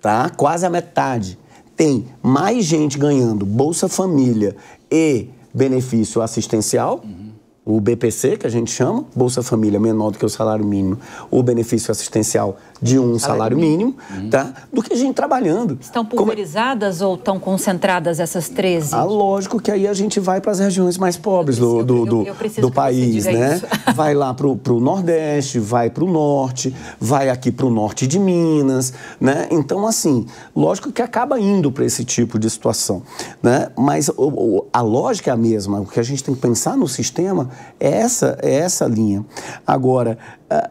tá? quase a metade, tem mais gente ganhando Bolsa Família e benefício assistencial. Uhum o BPC, que a gente chama, Bolsa Família menor do que o salário mínimo, o benefício assistencial de um salário, salário mínimo, mínimo, uhum. tá? do que a gente trabalhando. Estão é- pulverizadas Como... ou estão concentradas essas 13? Ah, lógico que aí a gente vai para as regiões mais pobres preciso, do, do, eu, eu do país, né? Isso. Vai lá para o Nordeste, vai para o Norte, vai aqui para o Norte de Minas, né? Então, assim, lógico que acaba indo para esse tipo de situação, né? Mas o, o, a lógica é a mesma, o que a gente tem que pensar no sistema é essa, é essa linha. Agora, ah,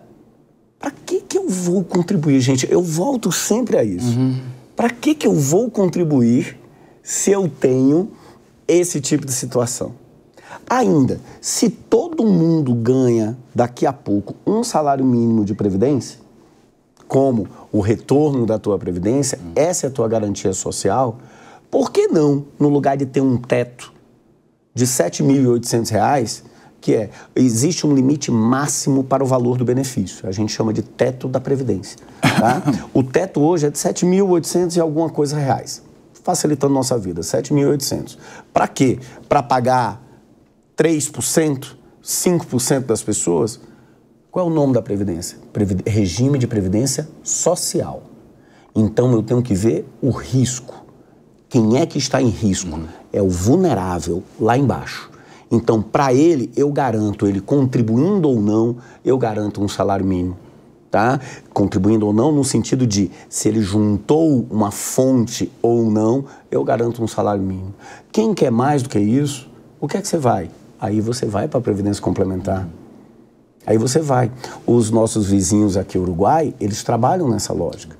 para que, que eu vou contribuir, gente? Eu volto sempre a isso. Uhum. Para que, que eu vou contribuir se eu tenho esse tipo de situação? Ainda, se todo mundo ganha daqui a pouco um salário mínimo de previdência, como o retorno da tua previdência, uhum. essa é a tua garantia social, por que não, no lugar de ter um teto de R$ 7.800, que é existe um limite máximo para o valor do benefício. A gente chama de teto da Previdência. Tá? o teto hoje é de 7.800 e alguma coisa reais, facilitando nossa vida, 7.800. Para quê? Para pagar 3%, 5% das pessoas? Qual é o nome da Previdência? Regime de Previdência Social. Então eu tenho que ver o risco. Quem é que está em risco? Uhum. É o vulnerável lá embaixo. Então, para ele, eu garanto, ele contribuindo ou não, eu garanto um salário mínimo. Tá? Contribuindo ou não, no sentido de se ele juntou uma fonte ou não, eu garanto um salário mínimo. Quem quer mais do que isso, o que é que você vai? Aí você vai para a Previdência Complementar. Aí você vai. Os nossos vizinhos aqui, Uruguai, eles trabalham nessa lógica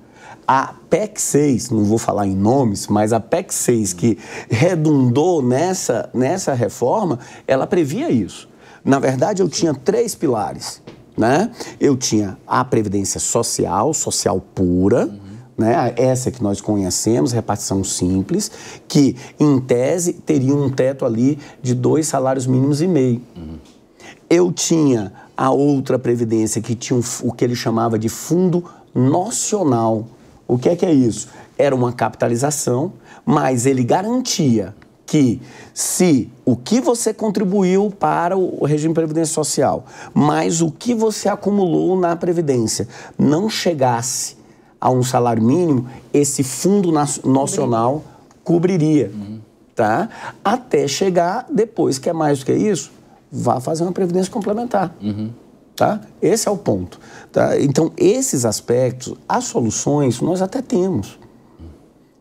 a PEC 6, não vou falar em nomes, mas a PEC 6 que redundou nessa, nessa reforma, ela previa isso. Na verdade, eu tinha três pilares. Né? Eu tinha a previdência social, social pura, né? essa que nós conhecemos, repartição simples, que em tese teria um teto ali de dois salários mínimos e meio. Eu tinha a outra previdência que tinha o que ele chamava de fundo nacional o que é que é isso? Era uma capitalização, mas ele garantia que se o que você contribuiu para o regime previdência social, mais o que você acumulou na previdência, não chegasse a um salário mínimo, esse fundo nacional cobriria, uhum. tá? Até chegar depois que é mais do que isso, vá fazer uma previdência complementar. Uhum. Tá? Esse é o ponto. Tá? Então, esses aspectos, as soluções, nós até temos.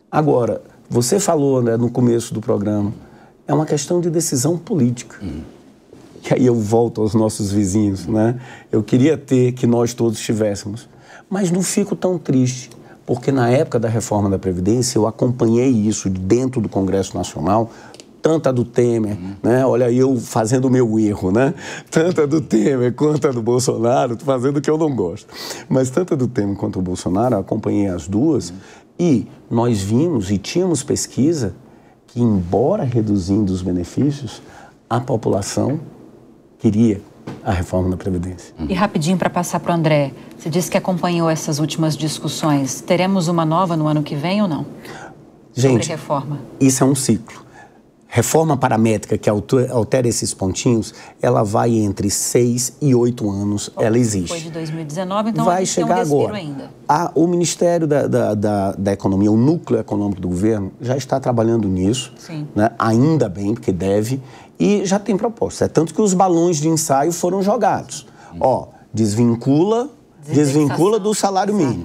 Agora, você falou né, no começo do programa, é uma questão de decisão política. Uhum. E aí eu volto aos nossos vizinhos. Né? Eu queria ter que nós todos tivéssemos. Mas não fico tão triste, porque na época da reforma da Previdência eu acompanhei isso dentro do Congresso Nacional tanta do Temer, uhum. né? Olha, eu fazendo o meu erro, né? Tanta do Temer quanto a do Bolsonaro, fazendo o que eu não gosto. Mas tanta do Temer quanto o Bolsonaro, eu acompanhei as duas uhum. e nós vimos e tínhamos pesquisa que, embora reduzindo os benefícios, a população queria a reforma da Previdência. E rapidinho para passar para o André, você disse que acompanhou essas últimas discussões. Teremos uma nova no ano que vem ou não? Gente, isso é um ciclo reforma paramétrica que altera esses pontinhos, ela vai entre seis e oito anos, ela existe. Depois de 2019, então vai chegar um agora. ainda. Ah, o Ministério da, da, da, da, Economia, o núcleo econômico do governo, já está trabalhando nisso, né? ainda bem, porque deve, e já tem proposta. É tanto que os balões de ensaio foram jogados. Hum. Ó, desvincula, desvincula do salário mínimo.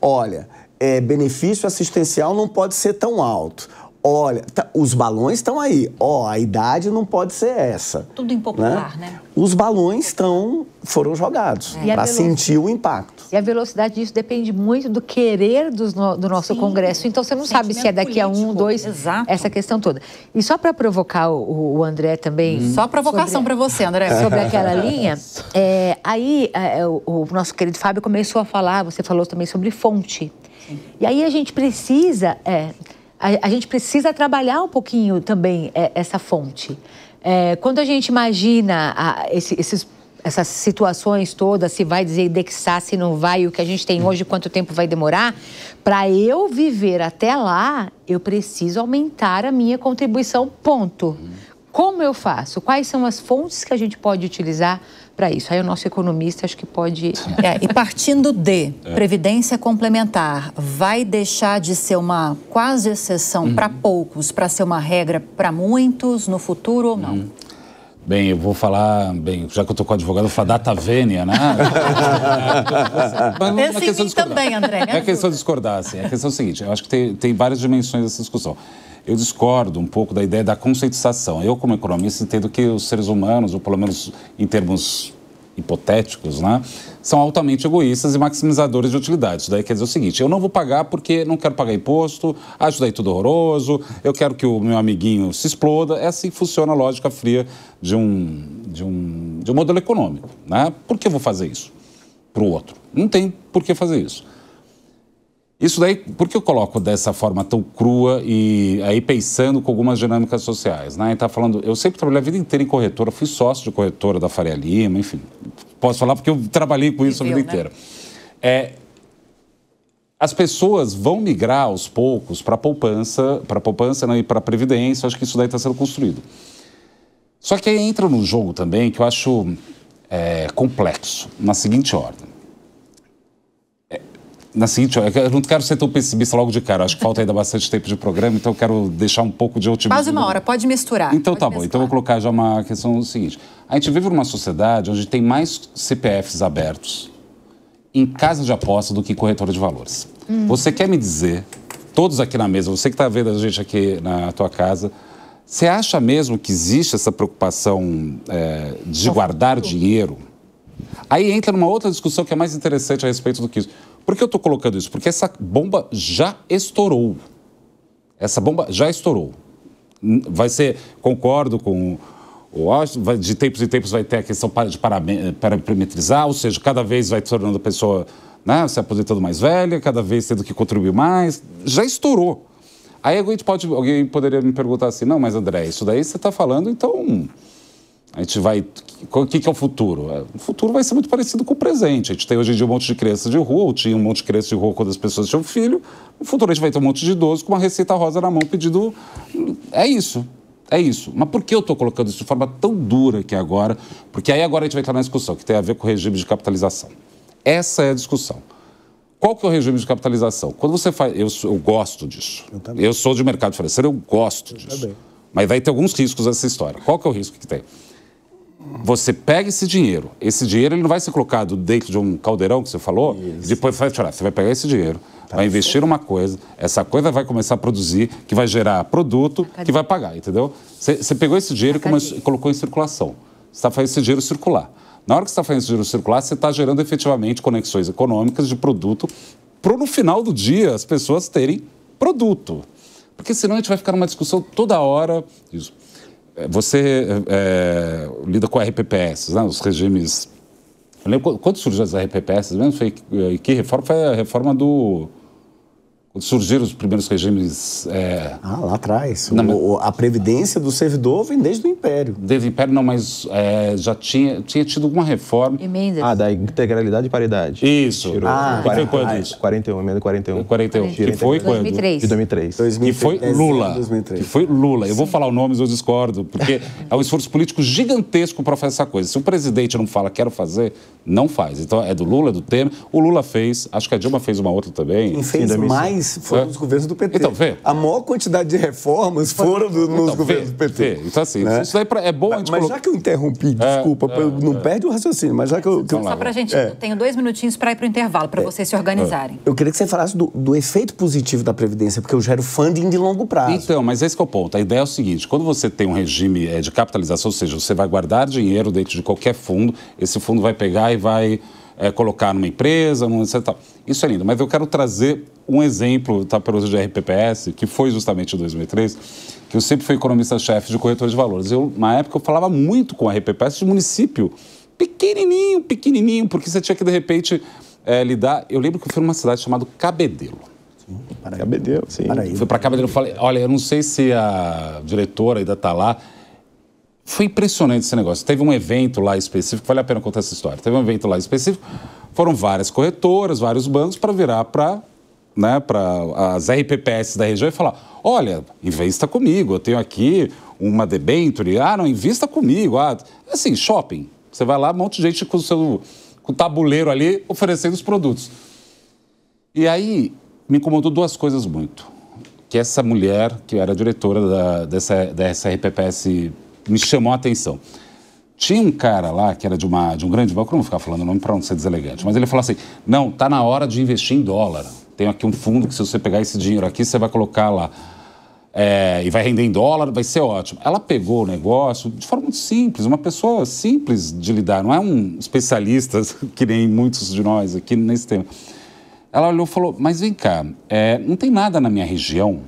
Olha, é, benefício assistencial não pode ser tão alto olha, tá, os balões estão aí. Ó, oh, a idade não pode ser essa. Tudo impopular, né? né? Os balões estão foram jogados é. para sentir o impacto. E a velocidade disso depende muito do querer do nosso Sim. Congresso. Então você não Sentimento sabe se é daqui a um, dois, Exato. essa questão toda. E só para provocar o, o, André também. Hum. Só provocação para você, André. Sobre aquela linha. É, aí é, o, o nosso querido Fábio começou a falar. Você falou também sobre fonte. Sim. E aí a gente precisa é, a, a gente precisa trabalhar um pouquinho também é, essa fonte. É, quando a gente imagina a, esse, esses essas situações todas, se vai desindexar, se não vai, o que a gente tem hoje, quanto tempo vai demorar, para eu viver até lá, eu preciso aumentar a minha contribuição, ponto. Como eu faço? Quais são as fontes que a gente pode utilizar para isso. Aí o nosso economista acho que pode. É, e partindo de é. previdência complementar, vai deixar de ser uma quase exceção uhum. para poucos, para ser uma regra para muitos no futuro ou não? Uhum. Bem, eu vou falar, bem, já que eu estou com o advogado, eu vou falar data vênia, né? Mas não, é questão de discordar. também, André. Não é questão de discordar, assim. É a questão seguinte, eu acho que tem, tem várias dimensões dessa discussão eu discordo um pouco da ideia da conceituação. Eu, como economista, entendo que os seres humanos, ou pelo menos em termos hipotéticos, né, são altamente egoístas e maximizadores de utilidade. Isso daí quer dizer o seguinte: eu não vou pagar porque não quero pagar imposto, acho daí tudo horroroso, eu quero que o meu amiguinho se exploda. É assim que funciona a lógica fria de um, de um, de um modelo econômico. Né? Por que eu vou fazer isso para o outro? Não tem por que fazer isso. Isso daí, por que eu coloco dessa forma tão crua e aí pensando com algumas dinâmicas sociais? Né? Está falando, eu sempre trabalhei a vida inteira em corretora, fui sócio de corretora da Faria Lima, enfim, posso falar porque eu trabalhei com isso Viveu, a vida né? inteira. É, as pessoas vão migrar aos poucos para poupança, para poupança né, e para previdência. Acho que isso daí está sendo construído. Só que aí entra num jogo também que eu acho é, complexo na seguinte ordem na seguinte, eu não quero ser tão pessimista logo de cara. Acho que falta ainda bastante tempo de programa, então eu quero deixar um pouco de otimismo. Quase uma hora, pode misturar. Então pode tá misturar. bom, então eu vou colocar já uma questão seguinte. A gente vive numa sociedade onde tem mais CPFs abertos em casa de aposta do que corretora de valores. Hum. Você quer me dizer, todos aqui na mesa, você que está vendo a gente aqui na tua casa, você acha mesmo que existe essa preocupação é, de guardar dinheiro? Aí entra numa outra discussão que é mais interessante a respeito do que isso por que eu estou colocando isso? Porque essa bomba já estourou. Essa bomba já estourou. Vai ser, concordo com o Washington, de tempos em tempos vai ter a questão de eh, parametrizar, ou seja, cada vez vai tornando a pessoa né, se aposentando mais velha, cada vez tendo que contribuir mais. Já estourou. Aí alguém, pode, alguém poderia me perguntar assim, não, mas André, isso daí você está falando, então a gente vai. O que, que é o futuro? É, o futuro vai ser muito parecido com o presente. A gente tem hoje em dia um monte de crianças de rua, ou tinha um monte de crianças de rua quando as pessoas tinham filho. No futuro a gente vai ter um monte de idosos com uma receita rosa na mão pedindo. É isso. É isso. Mas por que eu estou colocando isso de forma tão dura aqui agora? Porque aí agora a gente vai entrar na discussão, que tem a ver com o regime de capitalização. Essa é a discussão. Qual que é o regime de capitalização? Quando você faz. Eu, eu gosto disso. Eu, eu, sou de mercado financeiro, eu gosto eu disso. Também. Mas vai ter alguns riscos nessa história. Qual que é o risco que tem? você pega esse dinheiro, esse dinheiro ele não vai ser colocado dentro de um caldeirão que você falou, Isso. depois vai tirar. Você vai pegar esse dinheiro, tá vai investir certo. uma coisa, essa coisa vai começar a produzir, que vai gerar produto, tá que vai pagar, entendeu? Você, você pegou esse dinheiro e tá colocou em circulação. Você está fazendo esse dinheiro circular. Na hora que você está fazendo esse dinheiro circular, você está gerando efetivamente conexões econômicas de produto para no final do dia as pessoas terem produto. Porque senão a gente vai ficar numa discussão toda hora. Isso você é, lida com RPPS, né? os regimes. Eu lembro quando surgiu as RPPS mesmo, foi, que reforma? Foi a reforma do, surgiram os primeiros regimes. É... Ah, lá atrás. o, a previdência do servidor vem desde o Império. Desde o Império, não, mas é, já tinha, tinha tido alguma reforma. Emendas. Ah, da integralidade e paridade. Isso. Tirou. Ah, que foi quando isso? 41, emenda 41. 41. 41. Que foi 2003. quando? De 2003. 2003. Que foi é, Lula. 2003. Que foi Lula. Eu vou falar o nome, eu discordo, porque é um esforço político gigantesco para fazer essa coisa. Se o presidente não fala, quero fazer, não faz. Então é do Lula, é do Temer. O Lula fez, acho que a Dilma fez uma outra também. Quem fez mais mais foram nos governos do PT. Então, vê. A maior quantidade de reformas então, foram do, nos então, governos vê, do PT. Vê. Então, assim, né? isso daí é bom a gente Mas coloca... já que eu interrompi, é, desculpa, é, é, não perde o raciocínio, mas já que eu... Só para a gente, é. tenho dois minutinhos para ir para o intervalo, para é. vocês se organizarem. Eu queria que você falasse do, do efeito positivo da Previdência, porque eu gero funding de longo prazo. Então, mas esse é o ponto. A ideia é o seguinte, quando você tem um regime de capitalização, ou seja, você vai guardar dinheiro dentro de qualquer fundo, esse fundo vai pegar e vai... É, colocar numa empresa, num, etc. Isso é lindo, mas eu quero trazer um exemplo está pelo uso de RPPS, que foi justamente em 2003, que eu sempre fui economista-chefe de corretor de valores. Eu, na época, eu falava muito com a RPPS de município, pequenininho, pequenininho, porque você tinha que, de repente, é, lidar... Eu lembro que eu fui numa cidade chamada Cabedelo. Sim, Cabedelo, sim. Fui para Cabedelo e falei, olha, eu não sei se a diretora ainda está lá, foi impressionante esse negócio. Teve um evento lá específico, vale a pena contar essa história. Teve um evento lá específico, foram várias corretoras, vários bancos para virar para né, para as RPPS da região e falar: olha, invista comigo, eu tenho aqui uma debenture, ah, não, invista comigo. Ah, assim, shopping. Você vai lá, um monte de gente com o seu com o tabuleiro ali oferecendo os produtos. E aí me incomodou duas coisas muito. Que essa mulher, que era diretora da, dessa, dessa RPPS, me chamou a atenção. Tinha um cara lá que era de, uma, de um grande banco, não vou ficar falando o nome para não ser deselegante, mas ele falou assim: não, tá na hora de investir em dólar. Tem aqui um fundo que se você pegar esse dinheiro aqui, você vai colocar lá. É, e vai render em dólar, vai ser ótimo. Ela pegou o negócio de forma muito simples, uma pessoa simples de lidar, não é um especialista que nem muitos de nós aqui nesse tema. Ela olhou e falou: Mas vem cá, é, não tem nada na minha região,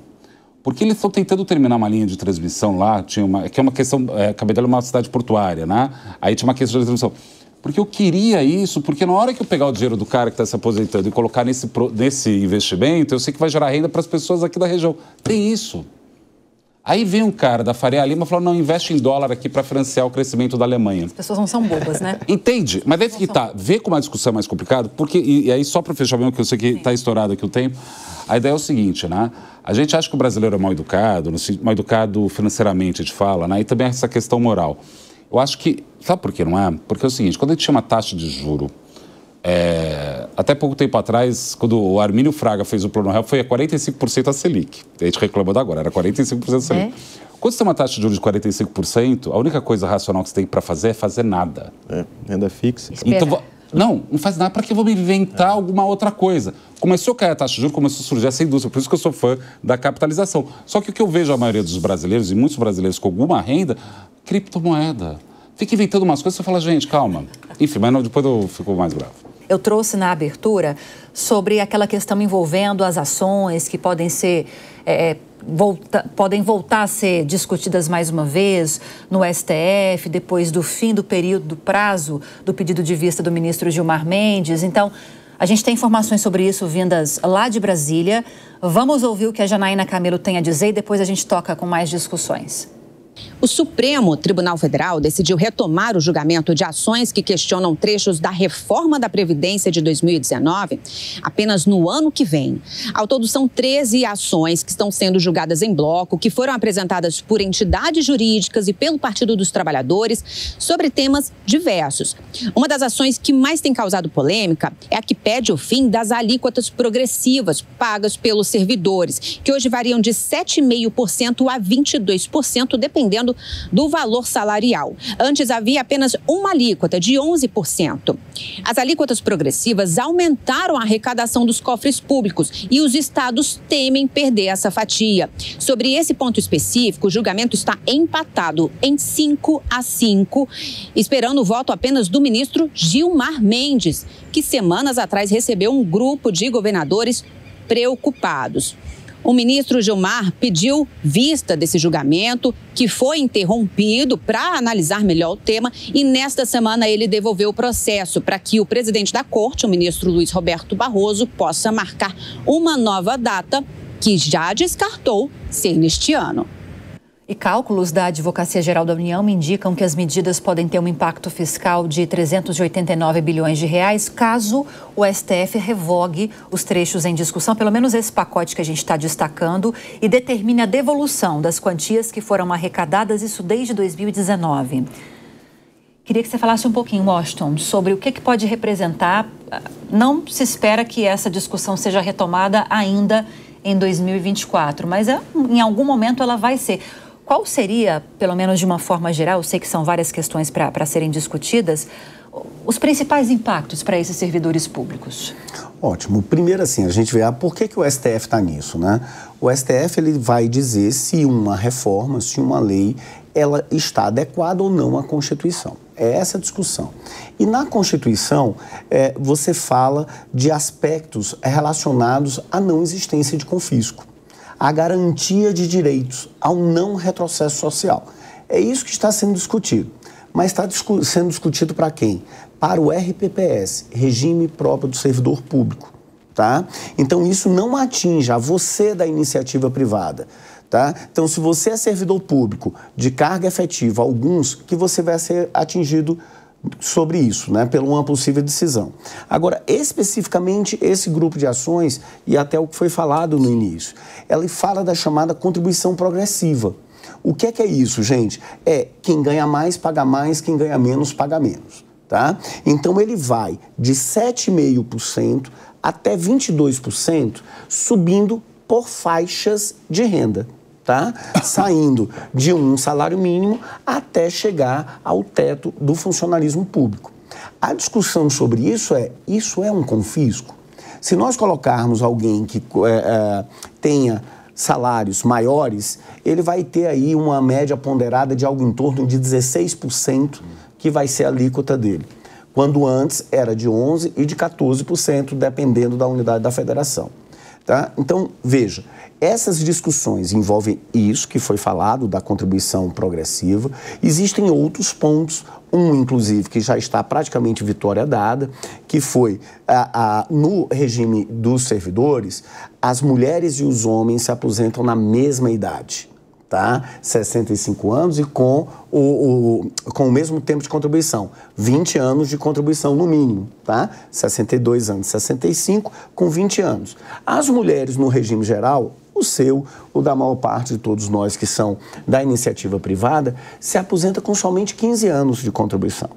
porque eles estão tentando terminar uma linha de transmissão lá, tinha uma, que é uma questão, é, Cabedelo é uma cidade portuária, né? Aí tinha uma questão de transmissão. Porque eu queria isso, porque na hora que eu pegar o dinheiro do cara que está se aposentando e colocar nesse, nesse investimento, eu sei que vai gerar renda para as pessoas aqui da região. Tem isso. Aí vem um cara da Faria Lima falou: não, investe em dólar aqui para financiar o crescimento da Alemanha. As pessoas não são bobas, né? Entende? Mas deve que tá, vê como a discussão é mais complicada, porque, e, e aí só para fechar mesmo, que eu sei que está estourado aqui o tempo, a ideia é o seguinte, né? A gente acha que o brasileiro é mal educado, mal educado financeiramente, a gente fala, né? E também essa questão moral. Eu acho que. Sabe por que não é? Porque é o seguinte: quando a gente chama taxa de juro, é, até pouco tempo atrás, quando o Armínio Fraga fez o plano real, foi a 45% a Selic. A gente reclamou da agora, era 45% a Selic. É. Quando você tem uma taxa de juros de 45%, a única coisa racional que você tem para fazer é fazer nada. É, renda fixa. Então, não, não faz nada. Para que eu vou me inventar é. alguma outra coisa? Começou a cair a taxa de juros, começou a surgir essa indústria. Por isso que eu sou fã da capitalização. Só que o que eu vejo a maioria dos brasileiros, e muitos brasileiros com alguma renda, criptomoeda. Fica inventando umas coisas e você fala, gente, calma. Enfim, mas não, depois eu fico mais bravo. Eu trouxe na abertura sobre aquela questão envolvendo as ações que podem ser. É, é volta, podem voltar a ser discutidas mais uma vez no STF, depois do fim do período do prazo do pedido de vista do ministro Gilmar Mendes. Então, a gente tem informações sobre isso vindas lá de Brasília. Vamos ouvir o que a Janaína Camelo tem a dizer e depois a gente toca com mais discussões. O Supremo Tribunal Federal decidiu retomar o julgamento de ações que questionam trechos da reforma da Previdência de 2019 apenas no ano que vem. Ao todo, são 13 ações que estão sendo julgadas em bloco, que foram apresentadas por entidades jurídicas e pelo Partido dos Trabalhadores sobre temas diversos. Uma das ações que mais tem causado polêmica é a que pede o fim das alíquotas progressivas pagas pelos servidores, que hoje variam de 7,5% a 22%, dependendo dependendo do valor salarial. Antes havia apenas uma alíquota de 11%. As alíquotas progressivas aumentaram a arrecadação dos cofres públicos e os estados temem perder essa fatia. Sobre esse ponto específico, o julgamento está empatado em 5 a 5, esperando o voto apenas do ministro Gilmar Mendes, que semanas atrás recebeu um grupo de governadores preocupados. O ministro Gilmar pediu vista desse julgamento, que foi interrompido para analisar melhor o tema, e nesta semana ele devolveu o processo para que o presidente da corte, o ministro Luiz Roberto Barroso, possa marcar uma nova data que já descartou ser neste ano. E cálculos da Advocacia Geral da União indicam que as medidas podem ter um impacto fiscal de 389 bilhões de reais caso o STF revogue os trechos em discussão, pelo menos esse pacote que a gente está destacando, e determine a devolução das quantias que foram arrecadadas, isso desde 2019. Queria que você falasse um pouquinho, Washington, sobre o que, que pode representar. Não se espera que essa discussão seja retomada ainda em 2024, mas é, em algum momento ela vai ser. Qual seria, pelo menos de uma forma geral, eu sei que são várias questões para serem discutidas, os principais impactos para esses servidores públicos? Ótimo. Primeiro, assim, a gente vê ah, por que, que o STF está nisso, né? O STF ele vai dizer se uma reforma, se uma lei, ela está adequada ou não à Constituição. É essa a discussão. E na Constituição, é, você fala de aspectos relacionados à não existência de confisco a garantia de direitos ao não retrocesso social. É isso que está sendo discutido. Mas está discu sendo discutido para quem? Para o RPPS, Regime Próprio do Servidor Público. Tá? Então isso não atinge a você da iniciativa privada. Tá? Então, se você é servidor público de carga efetiva, alguns que você vai ser atingido sobre isso, né, pela uma possível decisão. Agora, especificamente esse grupo de ações e até o que foi falado no início, ela fala da chamada contribuição progressiva. O que é que é isso, gente? É quem ganha mais paga mais, quem ganha menos paga menos, tá? Então ele vai de 7,5% até 22%, subindo por faixas de renda tá? saindo de um salário mínimo até chegar ao teto do funcionalismo público. A discussão sobre isso é: isso é um confisco? Se nós colocarmos alguém que é, é, tenha salários maiores, ele vai ter aí uma média ponderada de algo em torno de 16%, que vai ser a alíquota dele. Quando antes era de 11% e de 14%, dependendo da unidade da federação. Tá? Então, veja, essas discussões envolvem isso que foi falado da contribuição progressiva. Existem outros pontos, um inclusive que já está praticamente vitória dada, que foi a, a, no regime dos servidores, as mulheres e os homens se aposentam na mesma idade tá? 65 anos e com o, o, com o mesmo tempo de contribuição. 20 anos de contribuição no mínimo, tá? 62 anos, 65 com 20 anos. As mulheres no regime geral o seu, o da maior parte de todos nós que são da iniciativa privada, se aposenta com somente 15 anos de contribuição.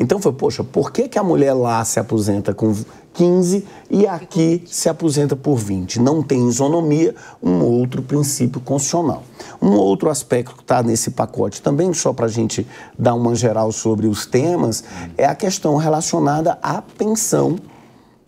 Então foi, poxa, por que, que a mulher lá se aposenta com 15 e aqui se aposenta por 20? Não tem isonomia, um outro princípio constitucional. Um outro aspecto que está nesse pacote também, só para a gente dar uma geral sobre os temas, é a questão relacionada à pensão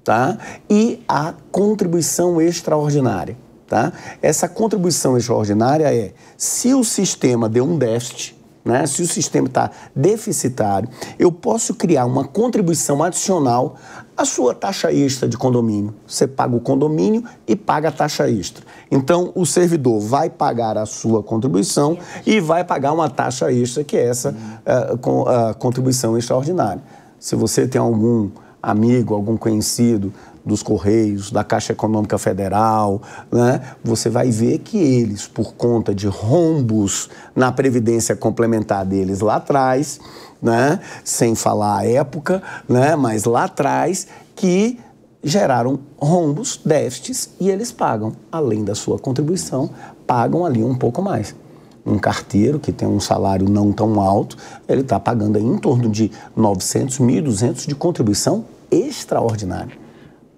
tá? e à contribuição extraordinária. Tá? Essa contribuição extraordinária é se o sistema deu um déficit, né? se o sistema está deficitário, eu posso criar uma contribuição adicional à sua taxa extra de condomínio. Você paga o condomínio e paga a taxa extra. Então, o servidor vai pagar a sua contribuição e vai pagar uma taxa extra, que é essa uh, uh, contribuição extraordinária. Se você tem algum amigo, algum conhecido dos Correios, da Caixa Econômica Federal, né? você vai ver que eles, por conta de rombos na previdência complementar deles lá atrás, né? sem falar a época, né? mas lá atrás, que geraram rombos, déficits, e eles pagam, além da sua contribuição, pagam ali um pouco mais um carteiro que tem um salário não tão alto, ele está pagando em torno de 900, 1.200 de contribuição extraordinária.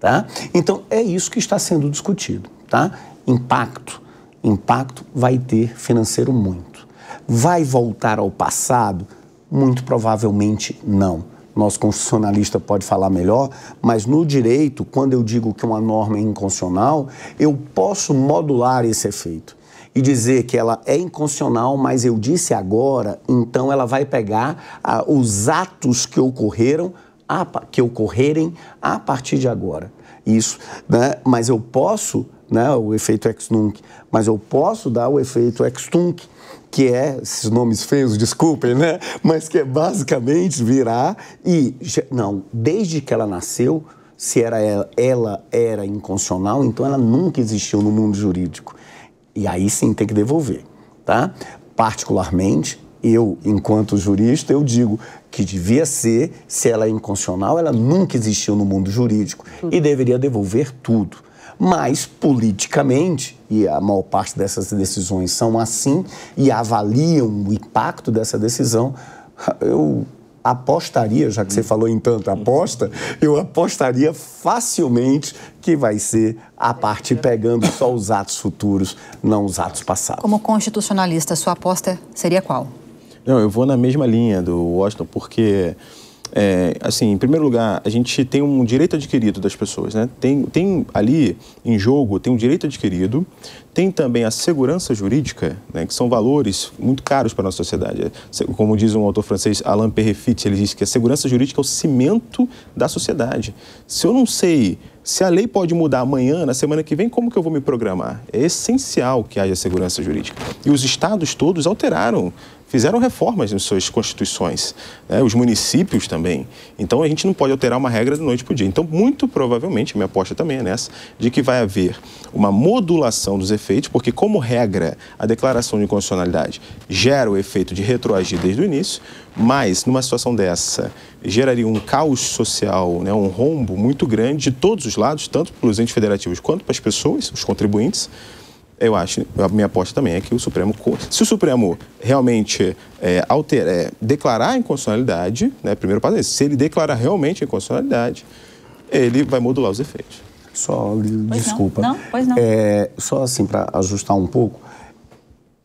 Tá? Então, é isso que está sendo discutido. Tá? Impacto. Impacto vai ter financeiro muito. Vai voltar ao passado? Muito provavelmente não. Nosso constitucionalista pode falar melhor, mas no direito, quando eu digo que uma norma é inconstitucional, eu posso modular esse efeito e dizer que ela é inconstitucional, mas eu disse agora, então ela vai pegar ah, os atos que ocorreram que ocorrerem a partir de agora. Isso, né? Mas eu posso, né, o efeito ex nunc, mas eu posso dar o efeito ex tunc, que é, esses nomes feios, desculpem, né? Mas que é basicamente virar e não, desde que ela nasceu, se era ela, ela era inconstitucional, então ela nunca existiu no mundo jurídico. E aí sim tem que devolver, tá? Particularmente, eu, enquanto jurista, eu digo que devia ser, se ela é inconstitucional, ela nunca existiu no mundo jurídico e deveria devolver tudo. Mas, politicamente, e a maior parte dessas decisões são assim e avaliam o impacto dessa decisão, eu apostaria, já que você hum. falou em tanta hum. aposta, eu apostaria facilmente que vai ser a parte pegando só os atos futuros, não os atos passados. Como constitucionalista, sua aposta seria qual? Não, eu vou na mesma linha do Washington, porque, é, assim, em primeiro lugar, a gente tem um direito adquirido das pessoas, né? Tem, tem ali em jogo, tem um direito adquirido, tem também a segurança jurídica, né, que são valores muito caros para a nossa sociedade. É, como diz um autor francês, Alain Perrefit, ele diz que a segurança jurídica é o cimento da sociedade. Se eu não sei se a lei pode mudar amanhã, na semana que vem, como que eu vou me programar? É essencial que haja segurança jurídica. E os estados todos alteraram fizeram reformas em suas constituições, né? os municípios também. Então a gente não pode alterar uma regra de noite para o dia. Então, muito provavelmente, minha aposta também é nessa, de que vai haver uma modulação dos efeitos, porque, como regra, a declaração de inconstitucionalidade gera o efeito de retroagir desde o início, mas numa situação dessa geraria um caos social, né, um rombo muito grande de todos os lados, tanto para os entes federativos quanto para as pessoas, os contribuintes eu acho, a minha aposta também é que o Supremo, se o Supremo realmente é, alter, é, declarar a inconstitucionalidade, né, primeiro passo é esse, se ele declarar realmente a inconstitucionalidade, ele vai modular os efeitos. Só, pois desculpa. Não, não, pois não. É, só assim, para ajustar um pouco,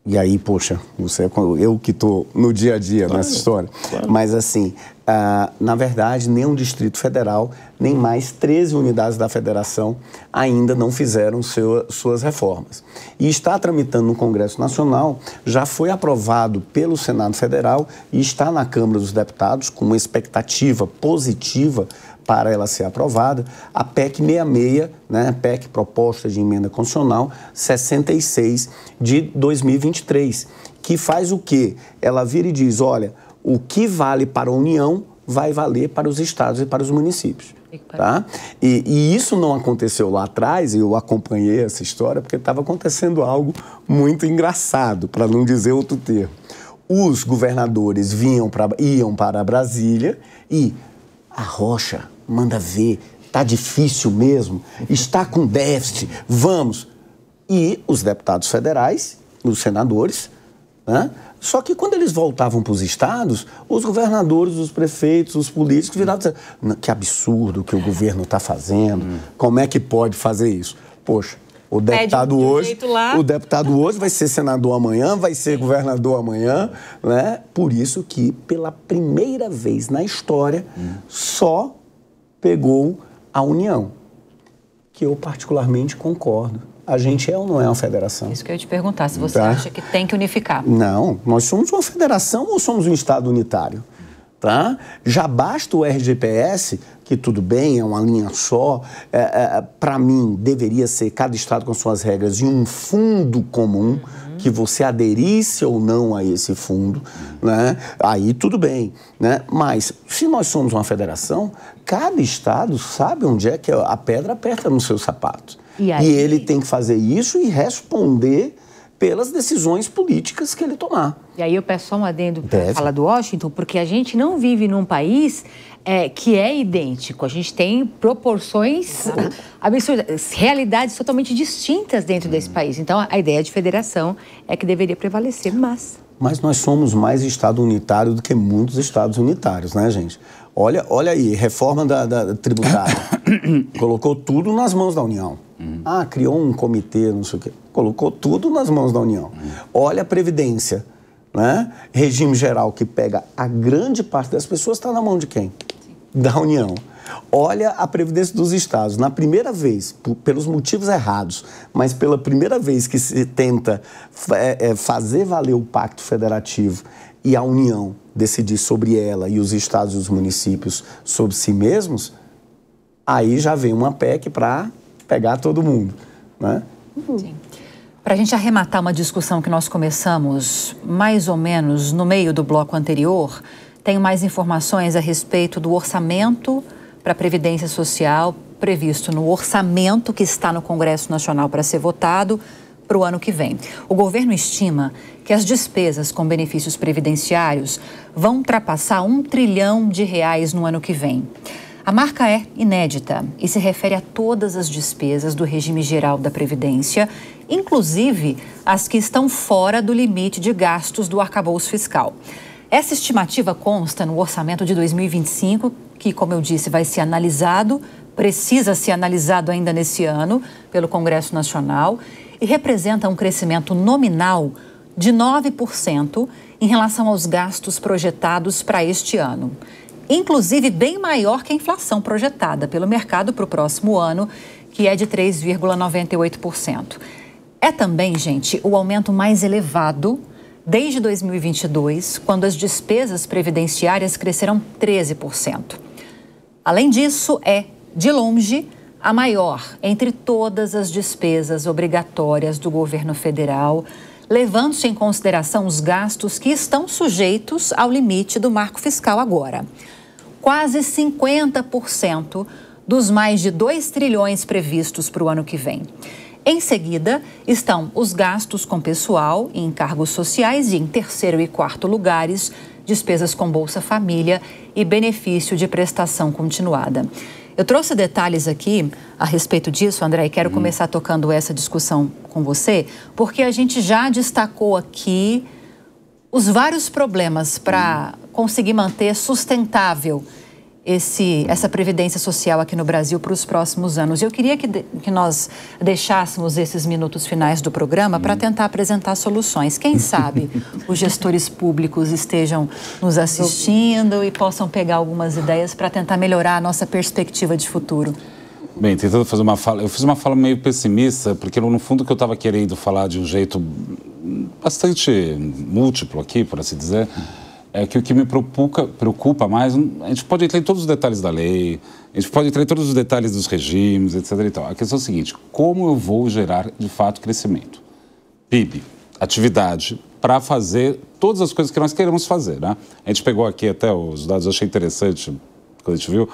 e aí, poxa, você, é eu que estou no dia a dia claro, nessa história. Claro. Mas assim, ah, na verdade, nenhum Distrito Federal, nem mais 13 unidades da Federação ainda não fizeram seu, suas reformas. E está tramitando no Congresso Nacional, já foi aprovado pelo Senado Federal e está na Câmara dos Deputados, com uma expectativa positiva para ela ser aprovada, a PEC 66, né, PEC Proposta de Emenda Constitucional 66 de 2023, que faz o quê? Ela vira e diz, olha o que vale para a União vai valer para os estados e para os municípios. Tá? E, e, isso não aconteceu lá atrás, e eu acompanhei essa história, porque estava acontecendo algo muito engraçado, para não dizer outro termo. Os governadores vinham pra, iam para Brasília e a Rocha manda ver, tá difícil mesmo, está com déficit, vamos. E os deputados federais, os senadores, né, só que quando eles voltavam para os estados, os governadores, os prefeitos, os políticos viravam e que absurdo que o governo está fazendo, hum. como é que pode fazer isso? Poxa, o deputado de um hoje, o deputado hoje vai ser senador amanhã, vai ser governador amanhã, né? Por isso que pela primeira vez na história hum. só pegou a união, que eu particularmente concordo a gente é ou não é uma federação? Isso que eu ia te perguntar, se você tá? acha que tem que unificar. Não, nós somos uma federação ou somos um Estado unitário? Tá? Já basta o RGPS, que tudo bem, é uma linha só, é, é, para mim deveria ser cada Estado com suas regras e um fundo comum. Uhum. Que você aderisse ou não a esse fundo, né? aí tudo bem. Né? Mas, se nós somos uma federação, cada Estado sabe onde é que a pedra aperta no seu sapato. E, aí... e ele tem que fazer isso e responder pelas decisões políticas que ele tomar. E aí eu peço só um adendo para falar do Washington, porque a gente não vive num país é, que é idêntico. A gente tem proporções absurdas, realidades totalmente distintas dentro desse hum. país. Então a ideia de federação é que deveria prevalecer, mas. Mas nós somos mais Estado unitário do que muitos Estados unitários, né, gente? Olha, olha aí, reforma da, da tributária. Colocou tudo nas mãos da União. Uhum. Ah, criou um comitê, não sei o quê. Colocou tudo nas mãos da União. Uhum. Olha a Previdência, né? Regime geral que pega a grande parte das pessoas está na mão de quem? Da União. Olha a Previdência dos Estados. Na primeira vez, pelos motivos errados, mas pela primeira vez que se tenta é, é, fazer valer o Pacto Federativo e a União decidir sobre ela e os estados e os municípios sobre si mesmos, aí já vem uma PEC para pegar todo mundo. Né? Sim. Para a gente arrematar uma discussão que nós começamos mais ou menos no meio do bloco anterior, tenho mais informações a respeito do orçamento para a Previdência Social previsto no orçamento que está no Congresso Nacional para ser votado para o ano que vem. O governo estima que as despesas com benefícios previdenciários vão ultrapassar um trilhão de reais no ano que vem. A marca é inédita e se refere a todas as despesas do regime geral da Previdência, inclusive as que estão fora do limite de gastos do arcabouço fiscal. Essa estimativa consta no orçamento de 2025, que, como eu disse, vai ser analisado, precisa ser analisado ainda nesse ano pelo Congresso Nacional e representa um crescimento nominal de 9% em relação aos gastos projetados para este ano inclusive bem maior que a inflação projetada pelo mercado para o próximo ano, que é de 3,98%. É também, gente, o aumento mais elevado desde 2022, quando as despesas previdenciárias cresceram 13%. Além disso, é, de longe, a maior entre todas as despesas obrigatórias do governo federal, levando-se em consideração os gastos que estão sujeitos ao limite do marco fiscal agora quase 50% dos mais de 2 trilhões previstos para o ano que vem. Em seguida, estão os gastos com pessoal em cargos sociais e, em terceiro e quarto lugares, despesas com Bolsa Família e benefício de prestação continuada. Eu trouxe detalhes aqui a respeito disso, André, e quero hum. começar tocando essa discussão com você, porque a gente já destacou aqui os vários problemas para uhum conseguir manter sustentável esse, essa previdência social aqui no Brasil para os próximos anos. Eu queria que, de, que nós deixássemos esses minutos finais do programa para hum. tentar apresentar soluções. Quem sabe os gestores públicos estejam nos assistindo e possam pegar algumas ideias para tentar melhorar a nossa perspectiva de futuro. Bem, tentando fazer uma fala, eu fiz uma fala meio pessimista, porque no fundo que eu estava querendo falar de um jeito bastante múltiplo aqui, por assim dizer é que o que me preocupa, preocupa mais, hum, a gente pode entrar em todos os detalhes da lei, a gente pode entrar em todos os detalhes dos regimes, etc. então A questão é a seguinte: como eu vou gerar de fato crescimento? PIB, atividade, para fazer todas as coisas que nós queremos fazer. Né? A gente pegou aqui até os dados, achei interessante quando a gente viu.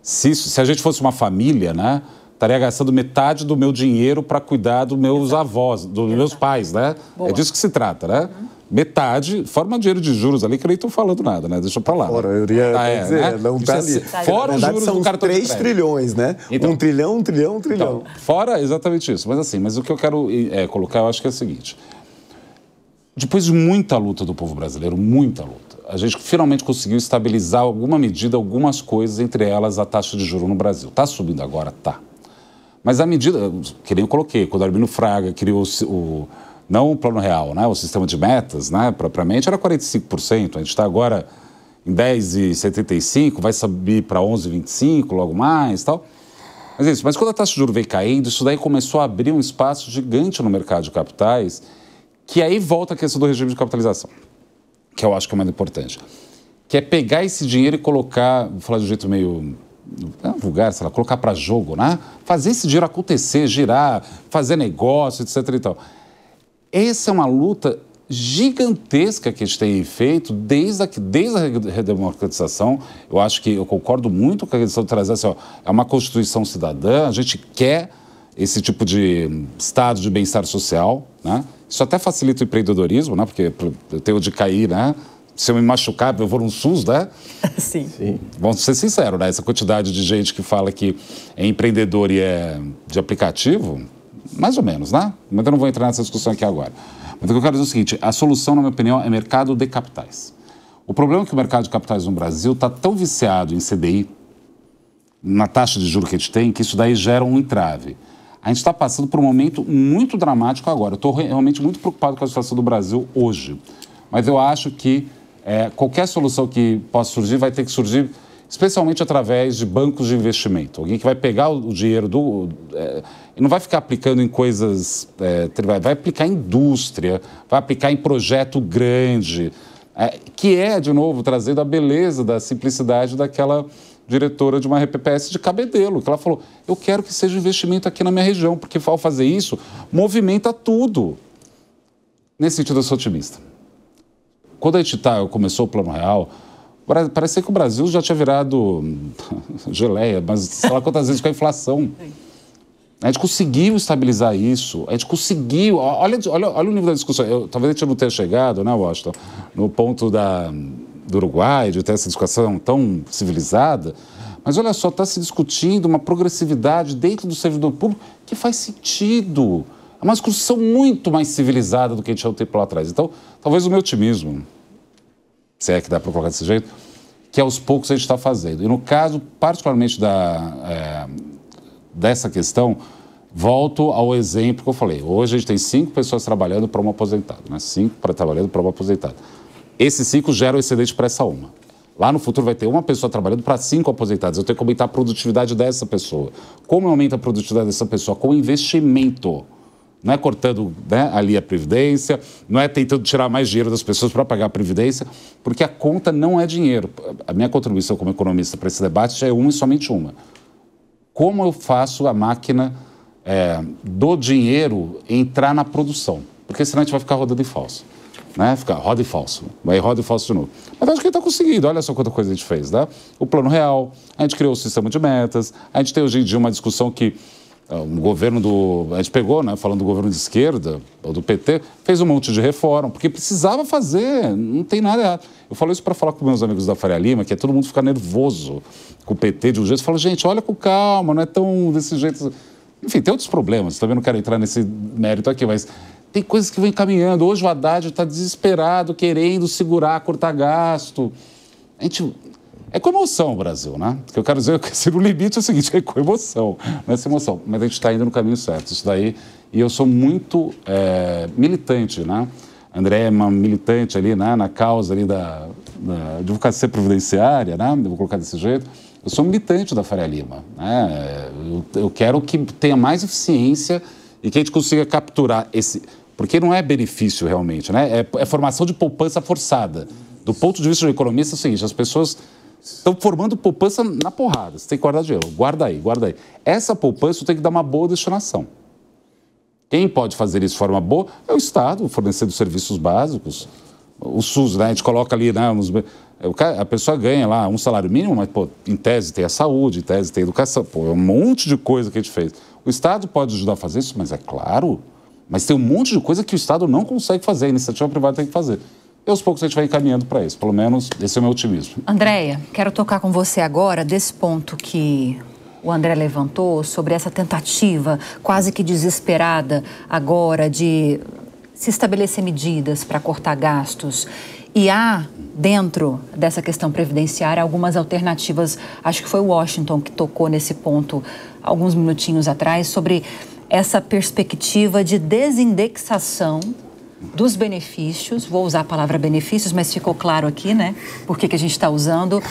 Se, se a gente fosse uma família, né? estaria gastando metade do meu dinheiro para cuidar dos meus Exato. avós, dos Exato. meus pais, né? É Boa. É disso que se trata, né? Uhum metade, forma dinheiro de juros ali, que eu nem estou falando nada, né? Deixa para lá. Né? Fora, eu iria ah, é, dizer, né? não está é ali. Fora os juros são do cartão 3 trilhões, né? Então, um trilhão, um trilhão, um trilhão. Então, fora exatamente isso. Mas assim, mas o que eu quero é, colocar, eu acho que é o seguinte. Depois de muita luta do povo brasileiro, muita luta, a gente finalmente conseguiu estabilizar alguma medida, algumas coisas, entre elas a taxa de juro no Brasil. Está subindo agora? Tá. Mas a medida, que nem eu coloquei, quando o Arbino Fraga criou o, não o plano real, né? o sistema de metas, né? propriamente, era 45%. A gente está agora em 10,75%, vai subir para 11,25% logo mais tal. Mas, é isso, mas quando a taxa de juros veio caindo, isso daí começou a abrir um espaço gigante no mercado de capitais, que aí volta a questão do regime de capitalização, que eu acho que é o mais importante. Que é pegar esse dinheiro e colocar, vou falar de um jeito meio é vulgar, sei lá, colocar para jogo, né? Fazer esse dinheiro acontecer, girar, fazer negócio, etc. E tal. Essa é uma luta gigantesca que a gente tem feito desde a, desde a redemocratização. Eu acho que eu concordo muito com a questão de trazer assim, ó, é uma constituição cidadã, a gente quer esse tipo de estado de bem-estar social, né? Isso até facilita o empreendedorismo, né? Porque eu tenho de cair, né? Se eu me machucar, eu vou no SUS, né? Sim. Sim. Vamos ser sinceros, né? Essa quantidade de gente que fala que é empreendedor e é de aplicativo, mais ou menos, né? Mas eu não vou entrar nessa discussão aqui agora. Mas o que eu quero dizer é o seguinte: a solução, na minha opinião, é mercado de capitais. O problema é que o mercado de capitais no Brasil está tão viciado em CDI, na taxa de juros que a gente tem, que isso daí gera um entrave. A gente está passando por um momento muito dramático agora. Estou realmente muito preocupado com a situação do Brasil hoje. Mas eu acho que é, qualquer solução que possa surgir vai ter que surgir especialmente através de bancos de investimento. Alguém que vai pegar o dinheiro do. É, e não vai ficar aplicando em coisas é, vai aplicar em indústria, vai aplicar em projeto grande, é, que é, de novo, trazendo a beleza da simplicidade daquela diretora de uma RPPS de Cabedelo, que ela falou: eu quero que seja investimento aqui na minha região, porque ao fazer isso, movimenta tudo. Nesse sentido, eu sou otimista. Quando a gente tá, começou o Plano Real, Parecia que o Brasil já tinha virado hum, geleia, mas sei lá quantas vezes com a inflação. A gente conseguiu estabilizar isso, a gente conseguiu. Olha, olha, olha o nível da discussão. Eu, talvez a gente não tenha chegado, né, Washington, no ponto da, do Uruguai, de ter essa discussão tão civilizada, mas olha só, está se discutindo uma progressividade dentro do servidor público que faz sentido. É uma discussão muito mais civilizada do que a gente já teve lá atrás. Então, talvez o meu otimismo se é que dá para colocar desse jeito, que aos é poucos a gente está fazendo. E no caso, particularmente da, é, dessa questão, volto ao exemplo que eu falei. Hoje a gente tem cinco pessoas trabalhando para uma aposentada, né? cinco para trabalhando para uma aposentada. Esses cinco geram excedente para essa uma. Lá no futuro vai ter uma pessoa trabalhando para cinco aposentados. Eu tenho que aumentar a produtividade dessa pessoa. Como aumenta a produtividade dessa pessoa? Com investimento não é cortando né, ali a previdência, não é tentando tirar mais dinheiro das pessoas para pagar a previdência, porque a conta não é dinheiro. A minha contribuição como economista para esse debate é uma e somente uma. Como eu faço a máquina é, do dinheiro entrar na produção? Porque senão a gente vai ficar rodando em falso. Né? Ficar roda e falso, vai roda e falso de novo. Mas acho que está conseguindo, olha só quanta coisa a gente fez, né? O plano real, a gente criou o sistema de metas, a gente tem hoje em dia uma discussão que ah, o governo do. A gente pegou, né, falando do governo de esquerda, ou do PT, fez um monte de reforma, porque precisava fazer, não tem nada errado. Eu falo isso para falar com meus amigos da Faria Lima, que é todo mundo ficar nervoso com o PT de um jeito. Fala, gente, olha com calma, não é tão desse jeito. Enfim, tem outros problemas, também não quero entrar nesse mérito aqui, mas tem coisas que vão encaminhando. Hoje o Haddad está desesperado, querendo segurar, cortar gasto. A gente é com emoção o Brasil, né? O que eu quero dizer que o limite é o seguinte, é com emoção, não é sem emoção. Mas a gente está indo no caminho certo, isso daí. E eu sou muito é, militante, né? André é uma militante ali, né? Na causa ali da, da advocacia previdenciária, né? Eu vou colocar desse jeito. Eu sou militante da Faria Lima, né? Eu, eu quero que tenha mais eficiência e que a gente consiga capturar esse... Porque não é benefício realmente, né? É, é formação de poupança forçada. Do ponto de vista do economista, é o seguinte, as pessoas Estão formando poupança na porrada. Você tem que guardar dinheiro. Guarda aí, guarda aí. Essa poupança tem que dar uma boa destinação. Quem pode fazer isso de forma boa é o Estado, fornecendo serviços básicos. O SUS, né? A gente coloca ali, né? Uns... A pessoa ganha lá um salário mínimo, mas, pô, em tese tem a saúde, em tese tem a educação. Pô, é um monte de coisa que a gente fez. O Estado pode ajudar a fazer isso, mas é claro. Mas tem um monte de coisa que o Estado não consegue fazer, a iniciativa privada tem que fazer. E aos poucos a gente vai encaminhando para isso. Pelo menos esse é o meu otimismo. Andréia, quero tocar com você agora desse ponto que o André levantou sobre essa tentativa quase que desesperada agora de se estabelecer medidas para cortar gastos. E há, dentro dessa questão previdenciária, algumas alternativas. Acho que foi o Washington que tocou nesse ponto alguns minutinhos atrás, sobre essa perspectiva de desindexação dos benefícios, vou usar a palavra benefícios, mas ficou claro aqui, né? Por que, que a gente está usando,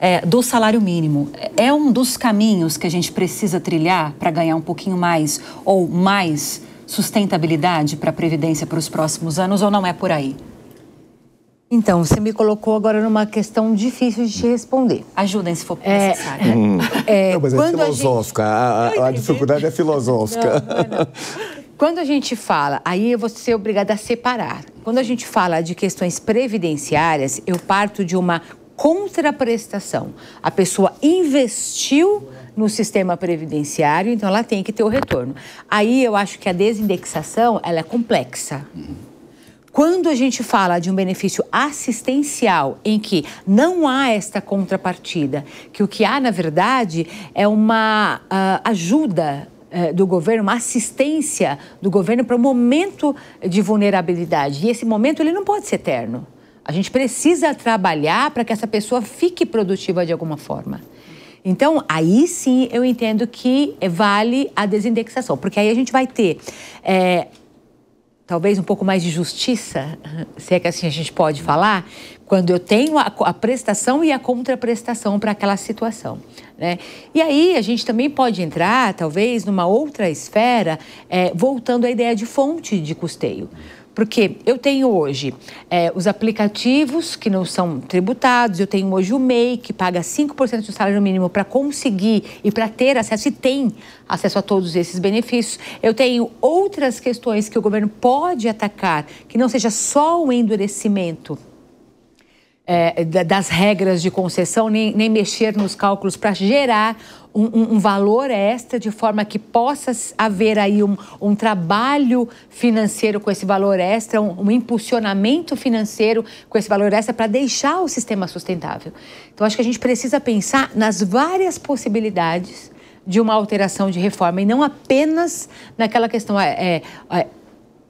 é, do salário mínimo. É um dos caminhos que a gente precisa trilhar para ganhar um pouquinho mais ou mais sustentabilidade para a Previdência para os próximos anos, ou não é por aí? Então, você me colocou agora numa questão difícil de te responder. Ajudem se for é, necessário. É, hum. É, não, mas é filosófica. A, a, a dificuldade é filosófica. Não, não é, não. Quando a gente fala, aí eu vou ser obrigada a separar. Quando a gente fala de questões previdenciárias, eu parto de uma contraprestação. A pessoa investiu no sistema previdenciário, então ela tem que ter o retorno. Aí eu acho que a desindexação ela é complexa. Quando a gente fala de um benefício assistencial em que não há esta contrapartida, que o que há na verdade é uma uh, ajuda eh, do governo, uma assistência do governo para o um momento de vulnerabilidade. E esse momento ele não pode ser eterno. A gente precisa trabalhar para que essa pessoa fique produtiva de alguma forma. Então, aí sim eu entendo que vale a desindexação, porque aí a gente vai ter é, talvez um pouco mais de justiça, se é que assim a gente pode falar, quando eu tenho a, a prestação e a contraprestação para aquela situação. Né? E aí a gente também pode entrar, talvez, numa outra esfera, é, voltando à ideia de fonte de custeio. Porque eu tenho hoje é, os aplicativos que não são tributados, eu tenho hoje o MEI, que paga 5% do salário mínimo para conseguir e para ter acesso, e tem acesso a todos esses benefícios. Eu tenho outras questões que o governo pode atacar, que não seja só o endurecimento é, das regras de concessão, nem, nem mexer nos cálculos para gerar um, um, valor extra, de forma que possa haver aí um, um trabalho financeiro com esse valor extra, um, um impulsionamento financeiro com esse valor extra para deixar o sistema sustentável. Então, acho que a gente precisa pensar nas várias possibilidades de uma alteração de reforma e não apenas naquela questão. É, é, é,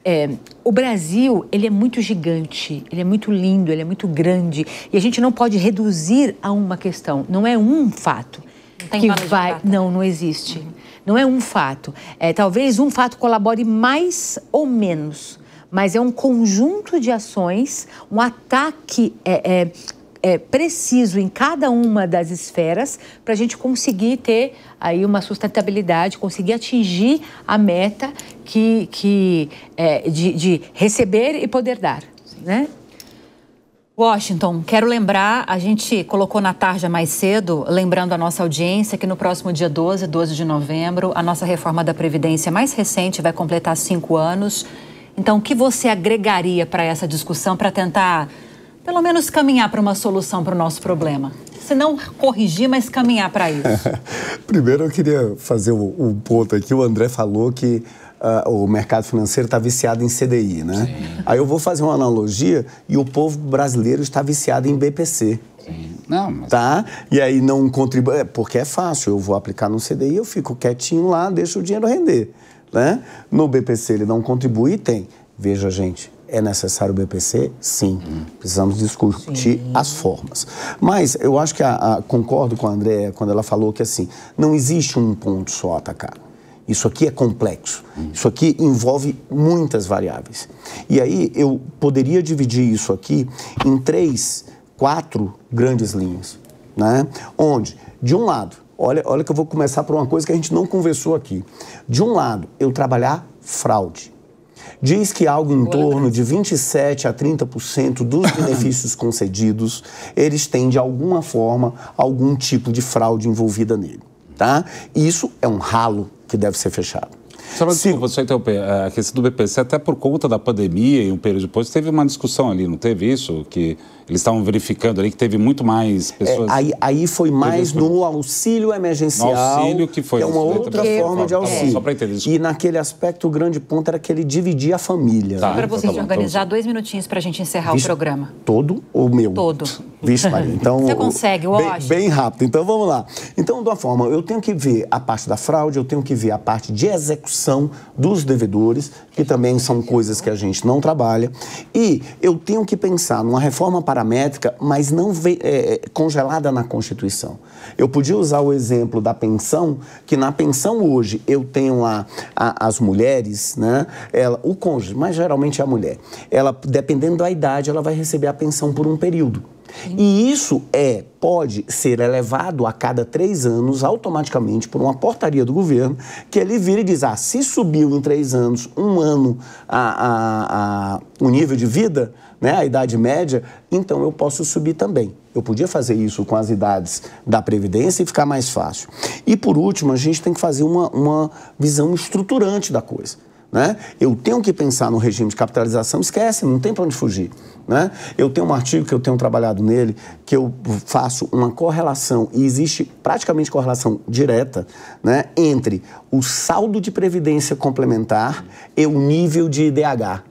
é, o Brasil ele é muito gigante, ele é muito lindo, ele é muito grande e a gente não pode reduzir a uma questão. Não é um fato. Tem que vai. Não, não existe. Uhum. Não é um fato. É, talvez um fato colabore mais ou menos, mas é um conjunto de ações, um ataque é, é, é, preciso em cada uma das esferas para a gente conseguir ter aí uma sustentabilidade, conseguir atingir a meta que, que é, de, de receber e poder dar, né? Washington, quero lembrar, a gente colocou na tarja mais cedo, lembrando a nossa audiência, que no próximo dia 12, 12 de novembro, a nossa reforma da Previdência mais recente vai completar cinco anos. Então, o que você agregaria para essa discussão para tentar, pelo menos, caminhar para uma solução para o nosso problema? Se não corrigir, mas caminhar para isso. Primeiro, eu queria fazer um ponto aqui. O André falou que uh, o mercado financeiro está viciado em CDI, né? Sim. Aí eu vou fazer uma analogia e o povo brasileiro está viciado em BPC. Sim. Não, mas... Tá? E aí não contribui. É, porque é fácil, eu vou aplicar no CDI, eu fico quietinho lá, deixo o dinheiro render. Né? No BPC ele não contribui tem. Veja, gente, é necessário o BPC? Sim. Hum. Precisamos discutir Sim. as formas. Mas eu acho que a, a, concordo com a Andréia quando ela falou que assim, não existe um ponto só a atacar. Isso aqui é complexo. Isso aqui envolve muitas variáveis. E aí eu poderia dividir isso aqui em três, quatro grandes linhas, né? Onde, de um lado, olha, olha que eu vou começar por uma coisa que a gente não conversou aqui. De um lado, eu trabalhar fraude. Diz que algo em torno de 27 a 30% dos benefícios concedidos, eles têm de alguma forma algum tipo de fraude envolvida nele. Tá? Isso é um ralo que deve ser fechado. Senhora, Se... desculpa, deixa interromper. A questão do BPC, até por conta da pandemia e um período depois, teve uma discussão ali, não teve isso? Que eles estavam verificando ali que teve muito mais é, pessoas. É, aí, aí foi mais no auxílio emergencial. No auxílio que foi. Que é uma outra que... forma de tá auxílio. É. Só para entender isso. E naquele aspecto, o grande ponto era que ele dividia a família. Tá, né? Para você então tá organizar, então. dois minutinhos para a gente encerrar Vixe, o programa. Todo ou meu? Todo. Vixe, Maria. Então, Você consegue, eu bem, acho. Bem rápido. Então vamos lá. Então, de uma forma, eu tenho que ver a parte da fraude, eu tenho que ver a parte de execução dos devedores, que também são coisas que a gente não trabalha. E eu tenho que pensar numa reforma paramétrica, mas não é, é, congelada na Constituição. Eu podia usar o exemplo da pensão, que na pensão hoje eu tenho lá as mulheres, né? Ela, o cônjuge, mas geralmente é a mulher. Ela, dependendo da idade, ela vai receber a pensão por um período. E isso é pode ser elevado a cada três anos automaticamente por uma portaria do governo que ele vira e diz, ah, se subiu em três anos, um ano, a, a, a, o nível de vida, né, a idade média, então eu posso subir também. Eu podia fazer isso com as idades da Previdência e ficar mais fácil. E por último, a gente tem que fazer uma, uma visão estruturante da coisa. Né? Eu tenho que pensar no regime de capitalização, esquece, não tem para onde fugir. Né? Eu tenho um artigo que eu tenho trabalhado nele, que eu faço uma correlação, e existe praticamente correlação direta, né, entre o saldo de previdência complementar e o nível de IDH.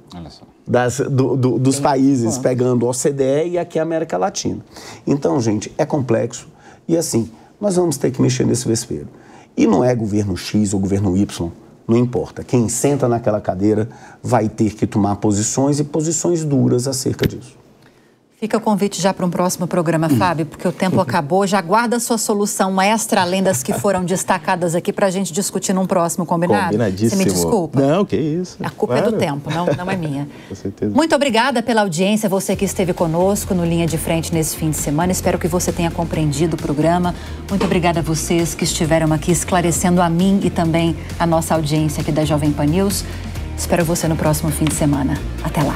Das, do, do, dos países, pegando o OCDE e aqui a América Latina. Então, gente, é complexo. E assim, nós vamos ter que mexer nesse vespeiro. E não é governo X ou governo Y não importa. Quem senta naquela cadeira vai ter que tomar posições e posições duras acerca disso. Fica o convite já para um próximo programa, Fábio, porque o tempo acabou. Já guarda a sua solução extra além das que foram destacadas aqui para a gente discutir num próximo, combinado? Combinadíssimo. Você me desculpa. Não, que isso. A culpa claro. é do tempo, não, não é minha. Com certeza. Muito obrigada pela audiência, você que esteve conosco no Linha de Frente nesse fim de semana. Espero que você tenha compreendido o programa. Muito obrigada a vocês que estiveram aqui esclarecendo a mim e também a nossa audiência aqui da Jovem Pan News. Espero você no próximo fim de semana. Até lá.